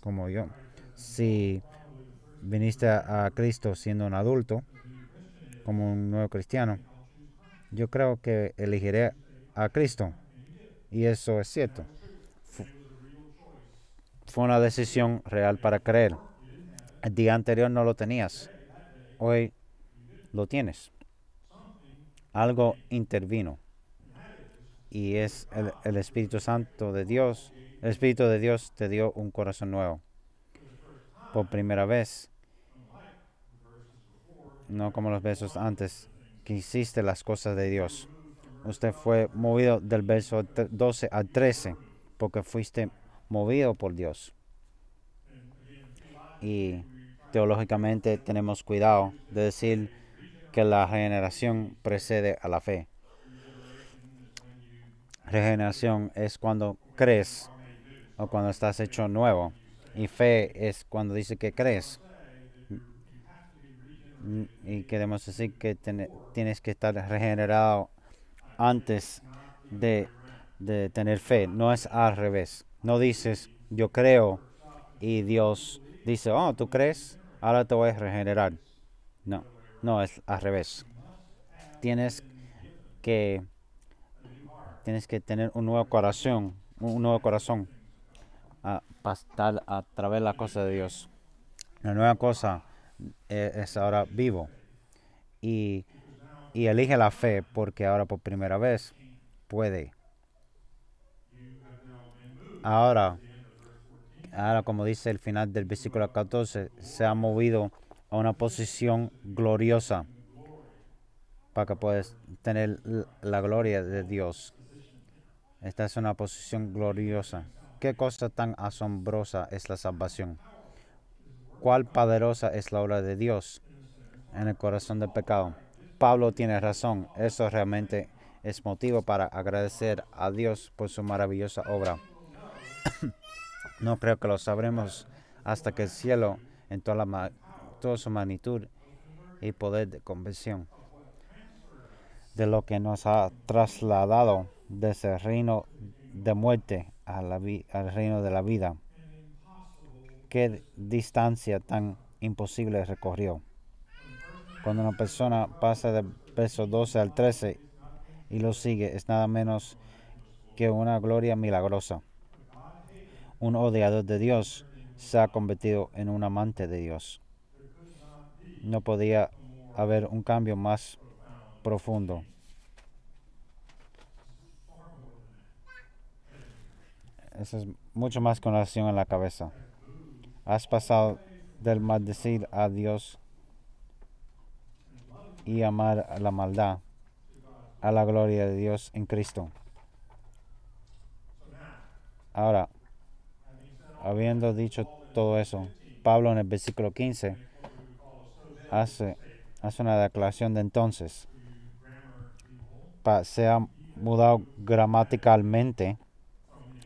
como yo, si viniste a Cristo siendo un adulto, como un nuevo cristiano, yo creo que elegiré a Cristo. Y eso es cierto fue una decisión real para creer. El día anterior no lo tenías, hoy lo tienes. Algo intervino y es el, Espíritu Santo de Dios. El Espíritu de Dios te dio un corazón nuevo por primera vez, no como los versos antes, que hiciste las cosas de Dios. Usted fue movido del verso 12 al 13 porque fuiste movido por Dios. Y teológicamente tenemos cuidado de decir que la regeneración precede a la fe. Regeneración es cuando crees o cuando estás hecho nuevo. Y fe es cuando dice que crees. Y queremos decir que tienes que estar regenerado antes de tener fe. No es al revés. No dices, yo creo, y Dios dice, oh, tú crees, ahora te voy a regenerar. No, no, es al revés. Tienes que, tienes que tener un nuevo corazón, un nuevo corazón a a través de la cosa de Dios. La nueva cosa es, eh, es ahora vivo. Y, y elige la fe porque ahora por primera vez puede Ahora, ahora como dice el final del versículo 14, se ha movido a una posición gloriosa para que puedas tener la gloria de Dios. Esta es una posición gloriosa. Qué cosa tan asombrosa es la salvación. Cuál poderosa es la obra de Dios en el corazón del pecado. Pablo tiene razón. Eso realmente es motivo para agradecer a Dios por su maravillosa obra no creo que lo sabremos hasta que el cielo en toda, su magnitud y poder de convención de lo que nos ha trasladado desde el reino de muerte al reino de la vida. Qué distancia tan imposible recorrió. Cuando una persona pasa de peso 12 al 13 y lo sigue, es nada menos que una gloria milagrosa un odiador de Dios, se ha convertido en un amante de Dios. No podía haber un cambio más profundo. Eso es mucho más con la oración en la cabeza. Has pasado del maldecir a Dios y amar a la maldad a la gloria de Dios en Cristo. Ahora, Habiendo dicho todo eso, Pablo en el versículo 15 hace, hace una declaración de entonces. se ha mudado gramaticalmente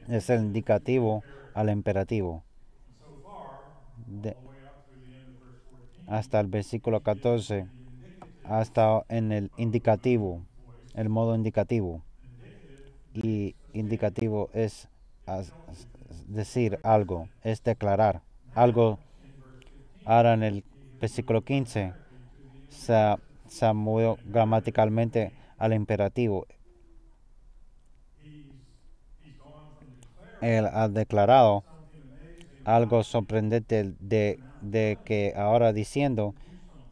es el indicativo al imperativo. hasta el versículo 14, hasta en el indicativo, el modo indicativo. Y indicativo es decir algo, es declarar algo. Ahora en el versículo 15, se mueve gramaticalmente al imperativo. Él ha declarado algo sorprendente de, que ahora diciendo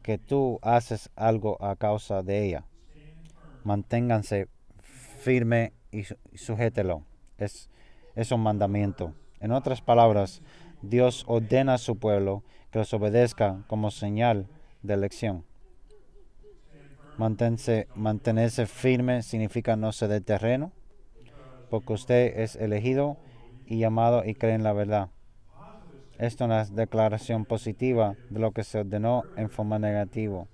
que tú haces algo a causa de ella. Manténganse firme y sujételo. Es, es un mandamiento. En otras palabras, Dios ordena a su pueblo que los obedezca como señal de elección. Mantense, mantenerse firme significa no ceder terreno, porque usted es elegido y llamado y cree en la verdad. Esto es una declaración positiva de lo que se ordenó en forma negativa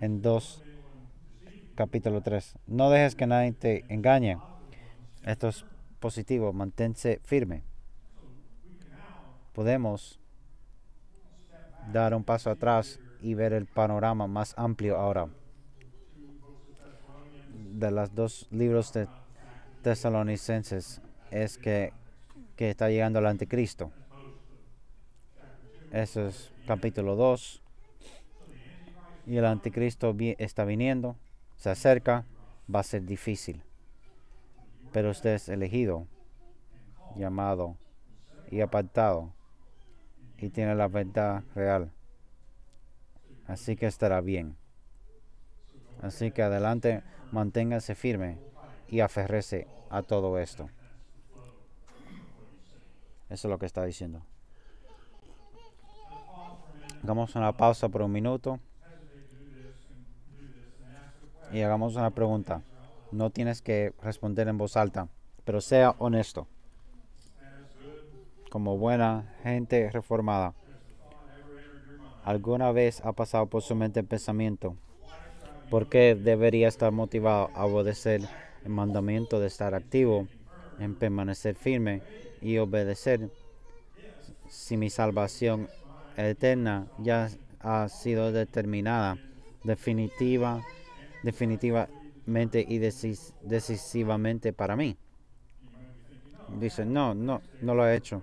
en 2 capítulo 3. No dejes que nadie te engañe. Esto es positivo, manténse firme podemos dar un paso atrás y ver el panorama más amplio ahora. De los dos libros de tesalonicenses es que, está llegando el anticristo. Eso es capítulo 2. Y el anticristo está viniendo, se acerca, va a ser difícil. Pero usted es elegido, llamado y apartado y tiene la verdad real. Así que estará bien. Así que adelante, manténgase firme y aferrese a todo esto. Eso es lo que está diciendo. Hagamos una pausa por un minuto y hagamos una pregunta. No tienes que responder en voz alta, pero sea honesto como buena gente reformada. ¿Alguna vez ha pasado por su mente el pensamiento? ¿Por qué debería estar motivado a obedecer el mandamiento de estar activo, en permanecer firme y obedecer si mi salvación eterna ya ha sido determinada, definitiva, definitivamente y decisivamente para mí? Dice, no, no, no lo he hecho.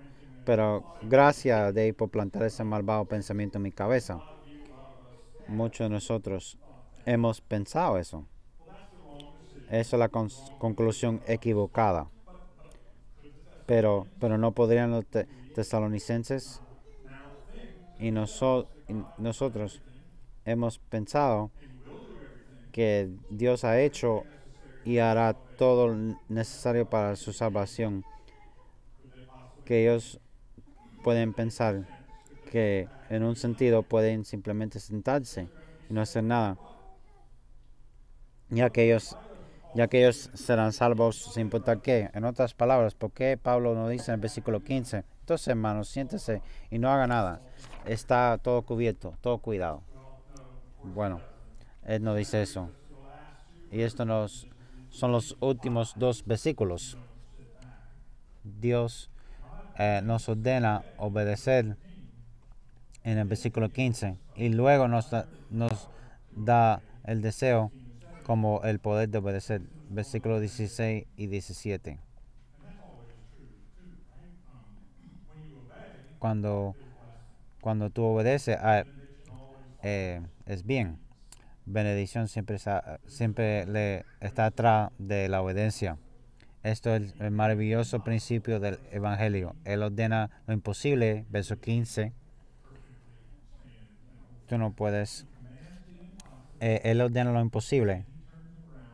Pero gracias, Dave, por plantar ese malvado pensamiento en mi cabeza. Muchos de nosotros hemos pensado eso. Esa es la conclusión equivocada. Pero, pero no podrían los tesalonicenses y, nosotros hemos pensado que Dios ha hecho y hará todo lo necesario para su salvación. Que ellos pueden pensar que en un sentido pueden simplemente sentarse y no hacer nada, ya que ellos, ya que ellos serán salvos sin importar qué. En otras palabras, ¿por qué Pablo nos dice en el versículo 15? Entonces, hermanos, siéntese y no haga nada. Está todo cubierto, todo cuidado. Bueno, él no dice eso. Y estos nos, son los últimos dos versículos. Dios eh, nos ordena obedecer en el versículo 15 y luego nos da, el deseo como el poder de obedecer. Versículos 16 y 17. Cuando, cuando tú obedeces, ah, eh, es bien. Benedición siempre, siempre le está atrás de la obediencia. Esto es el maravilloso principio del Evangelio. Él ordena lo imposible, verso 15. Tú no puedes. Eh, él ordena lo imposible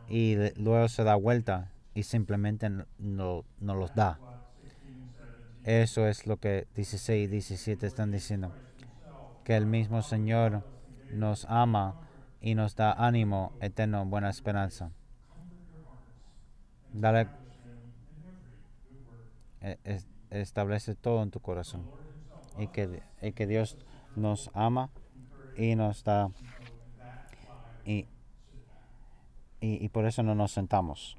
y luego se da vuelta y simplemente no, no los da. Eso es lo que 16 y 17 están diciendo. Que el mismo Señor nos ama y nos da ánimo eterno, buena esperanza. Dale e, establece todo en tu corazón. Y que, que Dios nos ama y nos da. Y, y por eso no nos sentamos.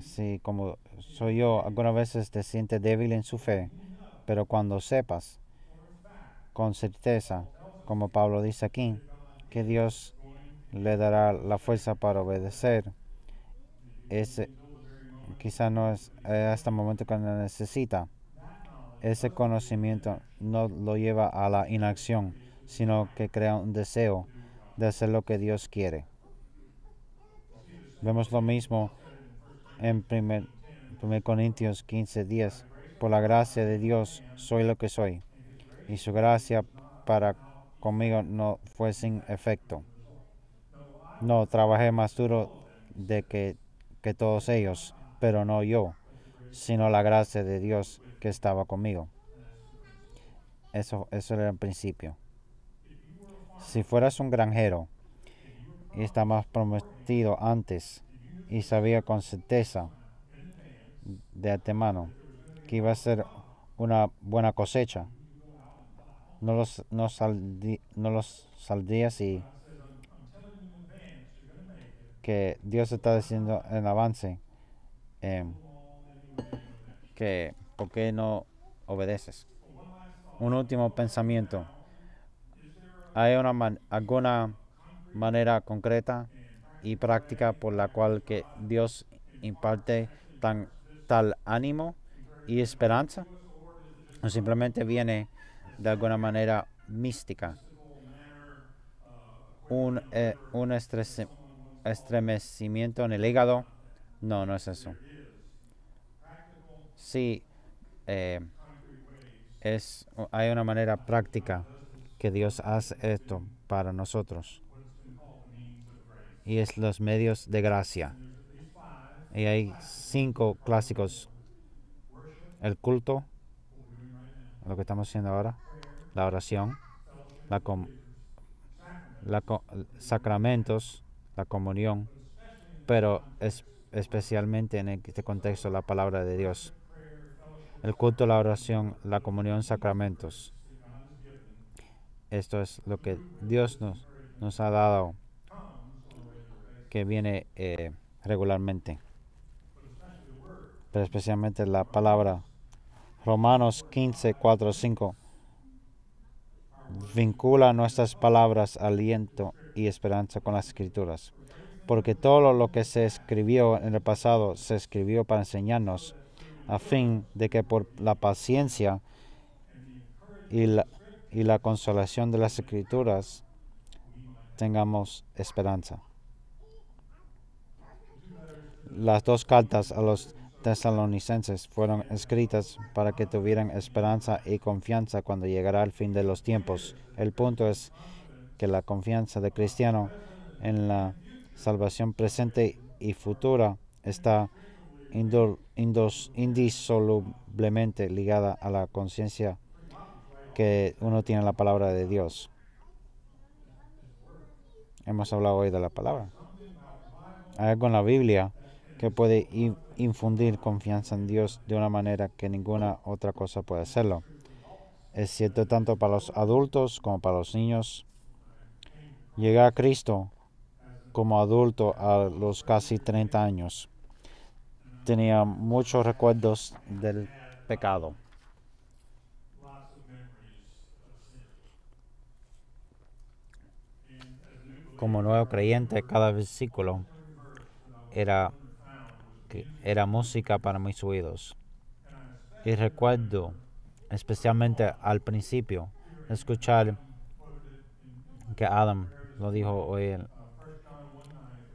Si como soy yo, algunas veces este, te sientes débil en su fe, pero cuando sepas con certeza, como Pablo dice aquí, que Dios le dará la fuerza para obedecer, ese, quizá no es eh, hasta el momento cuando necesita. Ese conocimiento no lo lleva a la inacción, sino que crea un deseo de hacer lo que Dios quiere. Vemos lo mismo en 1 Corintios 15, 10. Por la gracia de Dios soy lo que soy, y su gracia para conmigo no fue sin efecto. No, trabajé más duro de que, que todos ellos pero no yo, sino la gracia de Dios que estaba conmigo. Eso, eso era el principio. Si fueras un granjero y estabas prometido antes y sabía con certeza de antemano que iba a ser una buena cosecha, no los, no, no los saldrías y que Dios está diciendo en avance Em, que por qué no obedeces. Un último pensamiento. ¿Hay una alguna manera concreta y práctica por la cual que Dios imparte tal ánimo y esperanza? ¿O simplemente viene de alguna manera mística? Un, eh, un estremecimiento en el hígado. No, no es eso sí eh, es, hay una manera práctica que Dios hace esto para nosotros. Y es los medios de gracia. Y hay cinco clásicos. El culto, lo que estamos haciendo ahora, la oración, la, sacramentos, la comunión, pero es, especialmente en este contexto la palabra de Dios el culto, la oración, la comunión, sacramentos. Esto es lo que Dios nos, nos ha dado, que viene eh, regularmente. Pero especialmente la palabra Romanos 15, 4, 5 vincula nuestras palabras aliento y esperanza con las escrituras, porque todo lo que se escribió en el pasado se escribió para enseñarnos, a fin de que por la paciencia y la, consolación de las escrituras tengamos esperanza. Las dos cartas a los tesalonicenses fueron escritas para que tuvieran esperanza y confianza cuando llegará el fin de los tiempos. El punto es que la confianza de cristiano en la salvación presente y futura está indisolublemente ligada a la conciencia que uno tiene la palabra de Dios. Hemos hablado hoy de la palabra. Hay algo en la Biblia que puede infundir confianza en Dios de una manera que ninguna otra cosa puede hacerlo. Es cierto tanto para los adultos como para los niños. Llega a Cristo como adulto a los casi 30 años tenía muchos recuerdos del pecado. Como nuevo creyente, cada versículo era, era música para mis oídos. Y recuerdo, especialmente al principio, escuchar que Adam lo dijo hoy en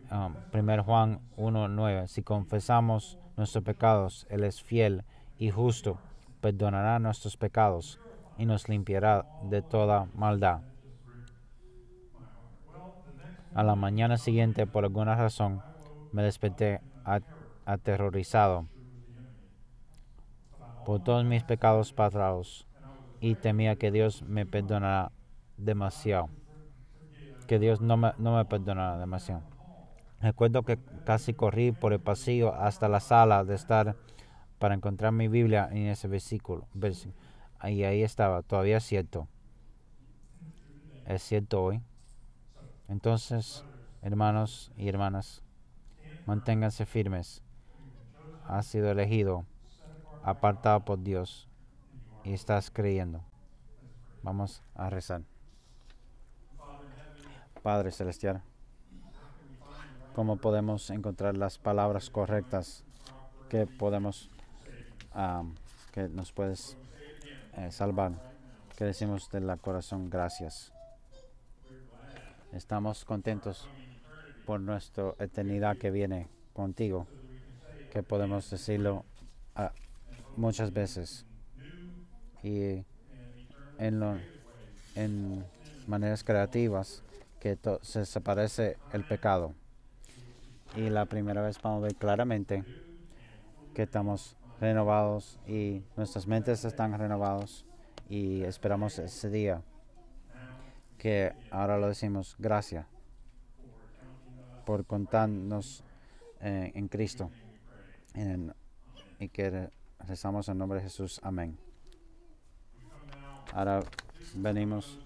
Um, primer 1 Juan 1.9. Si confesamos nuestros pecados, Él es fiel y justo, perdonará nuestros pecados y nos limpiará de toda maldad. A la mañana siguiente, por alguna razón, me desperté aterrorizado por todos mis pecados pasados y temía que Dios me perdonara demasiado. Que Dios no me, no me perdonara demasiado. Recuerdo que casi corrí por el pasillo hasta la sala de estar para encontrar mi Biblia en ese versículo. Y ahí estaba, todavía es cierto. Es cierto hoy. Entonces, hermanos y hermanas, manténganse firmes. Has sido elegido, apartado por Dios y estás creyendo. Vamos a rezar. Padre Celestial cómo podemos encontrar las palabras correctas que podemos, que nos puedes eh, salvar. Que decimos de la corazón gracias. Estamos contentos por nuestra eternidad que viene contigo, que podemos decirlo ah, muchas veces y en, en maneras creativas que se desaparece el pecado. Y la primera vez vamos a ver claramente que estamos renovados y nuestras mentes están renovados y esperamos ese día que ahora lo decimos gracias por contarnos eh, en Cristo y que rezamos en nombre de Jesús amén ahora venimos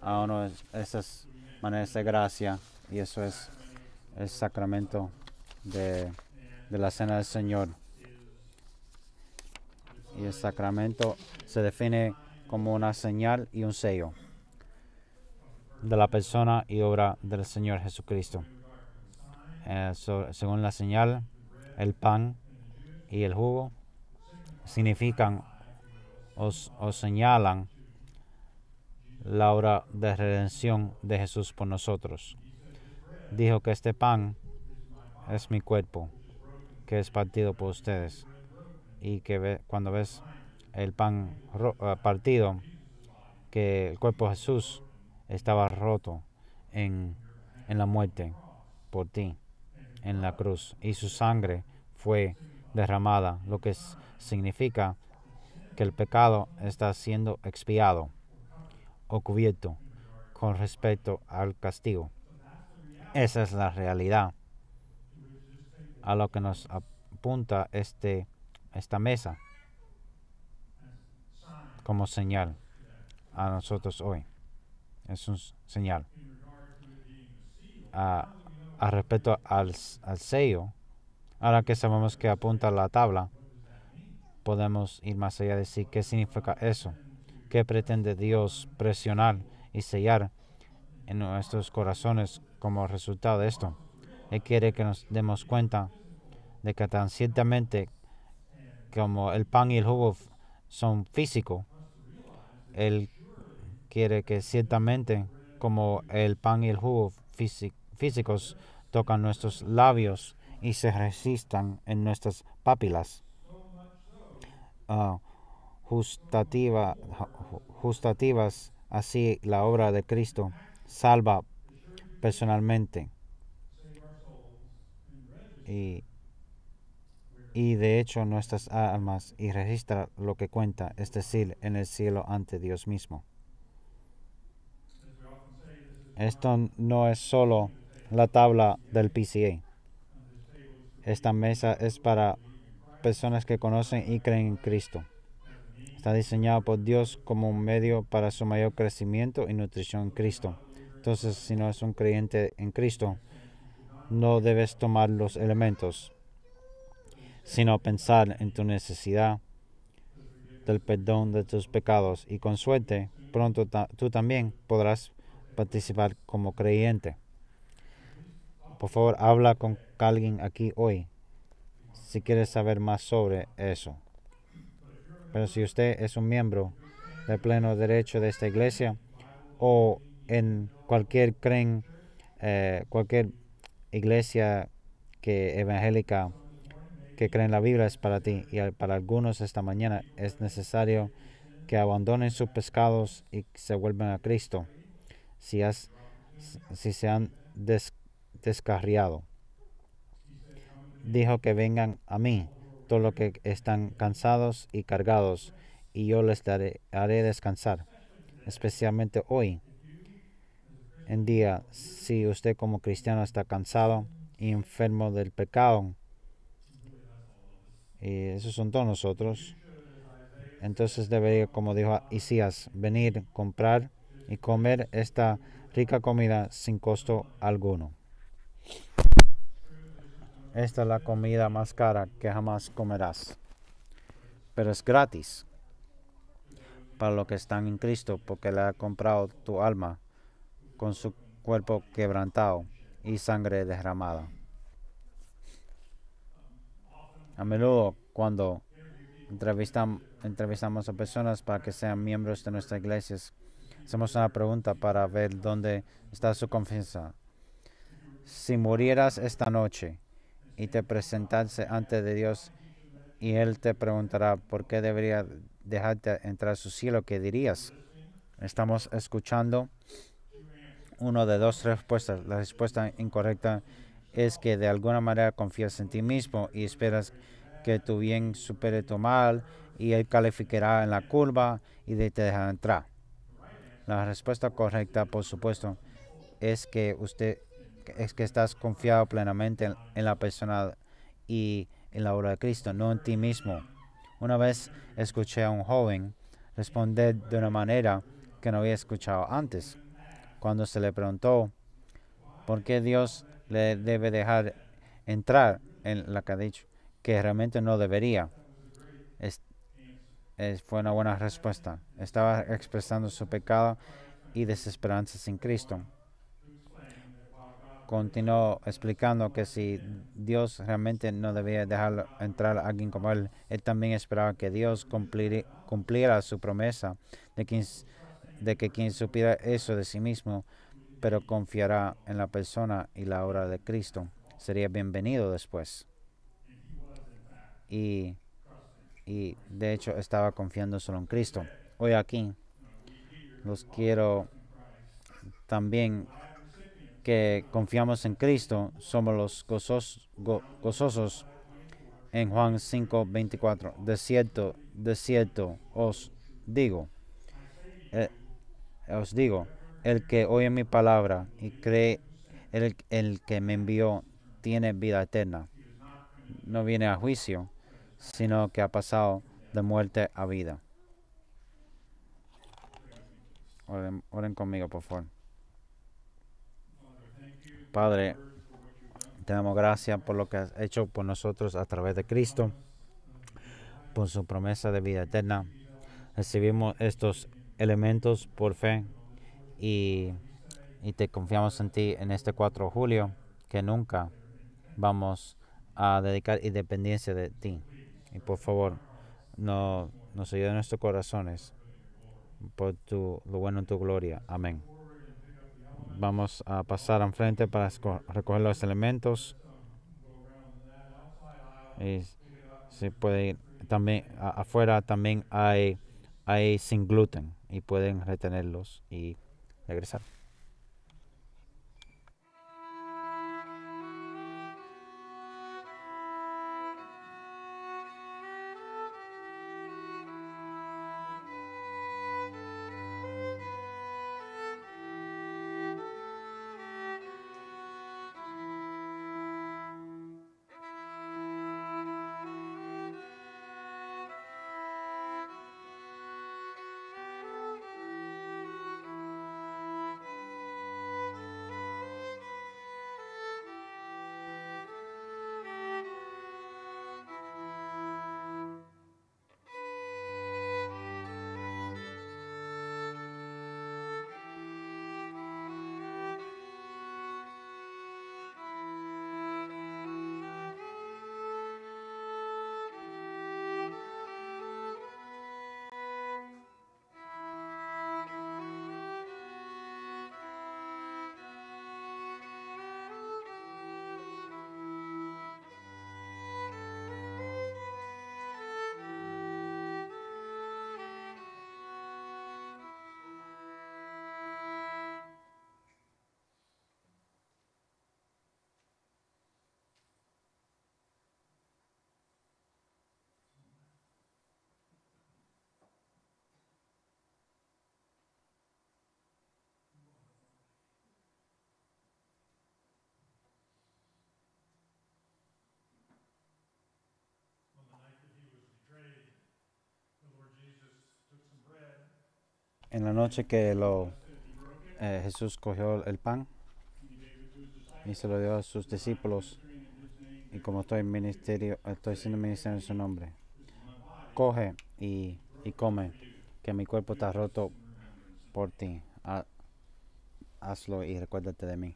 a una de esas maneras de gracia y eso es el sacramento de, la cena del Señor. Y el sacramento se define como una señal y un sello de la persona y obra del Señor Jesucristo. Eh, según la señal, el pan y el jugo significan o señalan la obra de redención de Jesús por nosotros dijo que este pan es mi cuerpo, que es partido por ustedes. Y que cuando ves el pan eh, partido, que el cuerpo de Jesús estaba roto en, en la muerte por ti, en la cruz. Y su sangre fue derramada, lo que significa que el pecado está siendo expiado o cubierto con respecto al castigo. Esa es la realidad a lo que nos apunta este, esta mesa como señal a nosotros hoy. Es un señal. A, respecto al, al sello, ahora que sabemos que apunta la tabla, podemos ir más allá de decir qué significa eso, qué pretende Dios presionar y sellar en nuestros corazones como resultado de esto. Él quiere que nos demos cuenta de que tan ciertamente como el pan y el jugo son físicos, Él quiere que ciertamente como el pan y el jugo físicos tocan nuestros labios y se resistan en nuestras papilas. Ah, justativas, así la obra de Cristo salva personalmente. Y, y de hecho nuestras almas y registra lo que cuenta, es este decir, en el cielo ante Dios mismo. Esto no es solo la tabla del PCA. Esta mesa es para personas que conocen y creen en Cristo. Está diseñado por Dios como un medio para su mayor crecimiento y nutrición en Cristo. Entonces, si no es un creyente en Cristo, no debes tomar los elementos, sino pensar en tu necesidad del perdón de tus pecados y con suerte pronto tú también podrás participar como creyente. Por favor, habla con alguien aquí hoy si quieres saber más sobre eso. Pero si usted es un miembro de pleno derecho de esta iglesia o en cualquier creen, eh, cualquier iglesia que evangélica que cree en la Biblia es para ti y para algunos esta mañana es necesario que abandonen sus pescados y se vuelvan a Cristo si, has, si se han descarriado. Dijo que vengan a mí todos los que están cansados y cargados y yo les daré, haré descansar, especialmente hoy en día. Si usted como cristiano está cansado y enfermo del pecado, y esos son todos nosotros, entonces debería, como dijo Isías, venir, comprar y comer esta rica comida sin costo alguno. Esta es la comida más cara que jamás comerás, pero es gratis para los que están en Cristo, porque le ha comprado tu alma con su cuerpo quebrantado y sangre derramada. A menudo cuando entrevistamos a personas para que sean miembros de nuestras iglesias, hacemos una pregunta para ver dónde está su confianza. Si murieras esta noche y te presentase ante Dios y Él te preguntará por qué debería dejarte entrar a su cielo, ¿qué dirías? Estamos escuchando uno de dos respuestas. La respuesta incorrecta es que de alguna manera confías en ti mismo y esperas que tu bien supere tu mal y él calificará en la curva y te dejará entrar. La respuesta correcta, por supuesto, es que usted es que estás confiado plenamente en, en la persona y en la obra de Cristo, no en ti mismo. Una vez escuché a un joven responder de una manera que no había escuchado antes cuando se le preguntó por qué Dios le debe dejar entrar en la que ha dicho, que realmente no debería, fue una buena respuesta. Estaba expresando su pecado y desesperanza sin Cristo. Continuó explicando que si Dios realmente no debía dejar entrar a alguien como él, él también esperaba que Dios cumpliera, cumpliera su promesa de que de que quien supiera eso de sí mismo, pero confiará en la persona y la obra de Cristo, sería bienvenido después. Y, y de hecho estaba confiando solo en Cristo. Hoy aquí los quiero también que confiamos en Cristo, somos los gozosos en Juan 5, 24. De cierto, de cierto os digo os digo, el que oye mi palabra y cree el, el que me envió tiene vida eterna. No viene a juicio, sino que ha pasado de muerte a vida. Oren, conmigo, por favor. Padre, te damos gracias por lo que has hecho por nosotros a través de Cristo, por su promesa de vida eterna. Recibimos estos elementos por fe y, te confiamos en ti en este 4 de julio que nunca vamos a dedicar independencia de ti. Y por favor, no, nos ayude en nuestros corazones por tu, lo bueno en tu gloria. Amén. Vamos a pasar al frente para recoger los elementos. Y se puede ir también afuera también hay, hay sin gluten y pueden retenerlos y regresar. En la noche que lo, eh, Jesús cogió el pan y se lo dio a sus discípulos, y como estoy en ministerio, estoy siendo ministerio en su nombre, coge y, come, que mi cuerpo está roto por ti. hazlo y recuérdate de mí.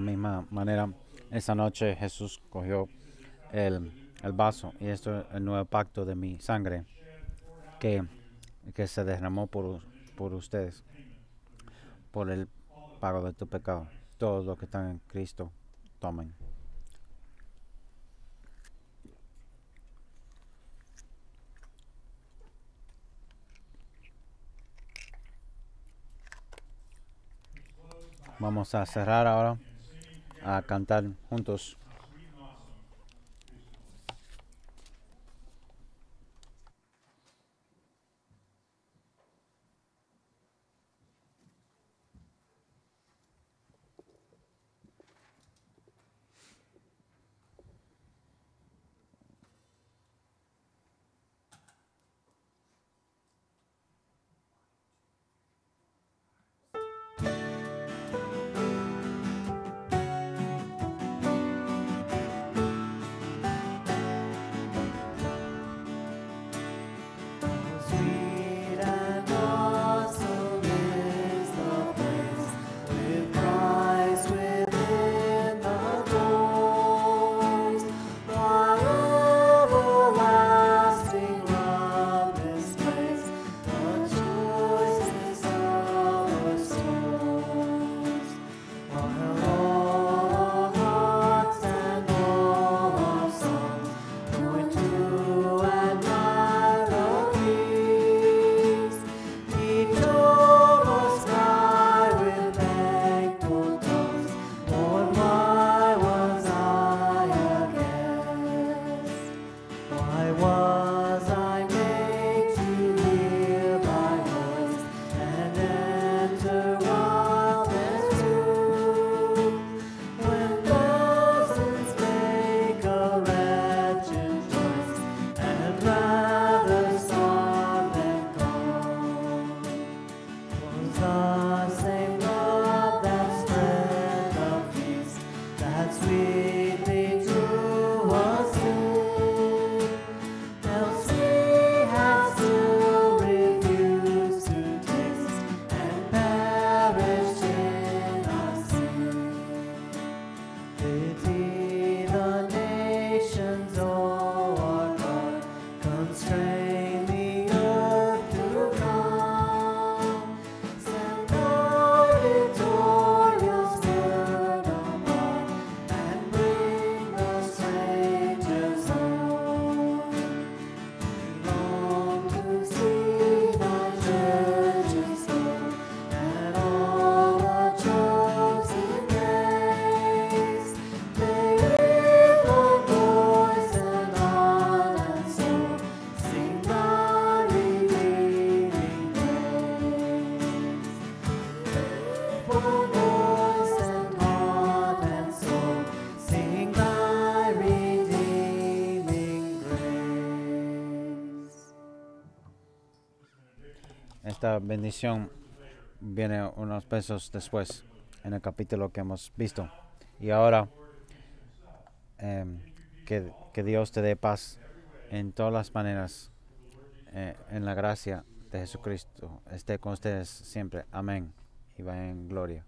misma manera, esa noche Jesús cogió el, vaso y esto es el nuevo pacto de mi sangre que, que se derramó por, por ustedes, por el pago de tu pecado. Todos los que están en Cristo, tomen. Vamos a cerrar ahora a cantar juntos. bendición viene unos pesos después, en el capítulo que hemos visto. Y ahora, em, que, Dios te dé paz en todas las maneras, eh, en la gracia de Jesucristo, esté con ustedes siempre. Amén. Y va en gloria.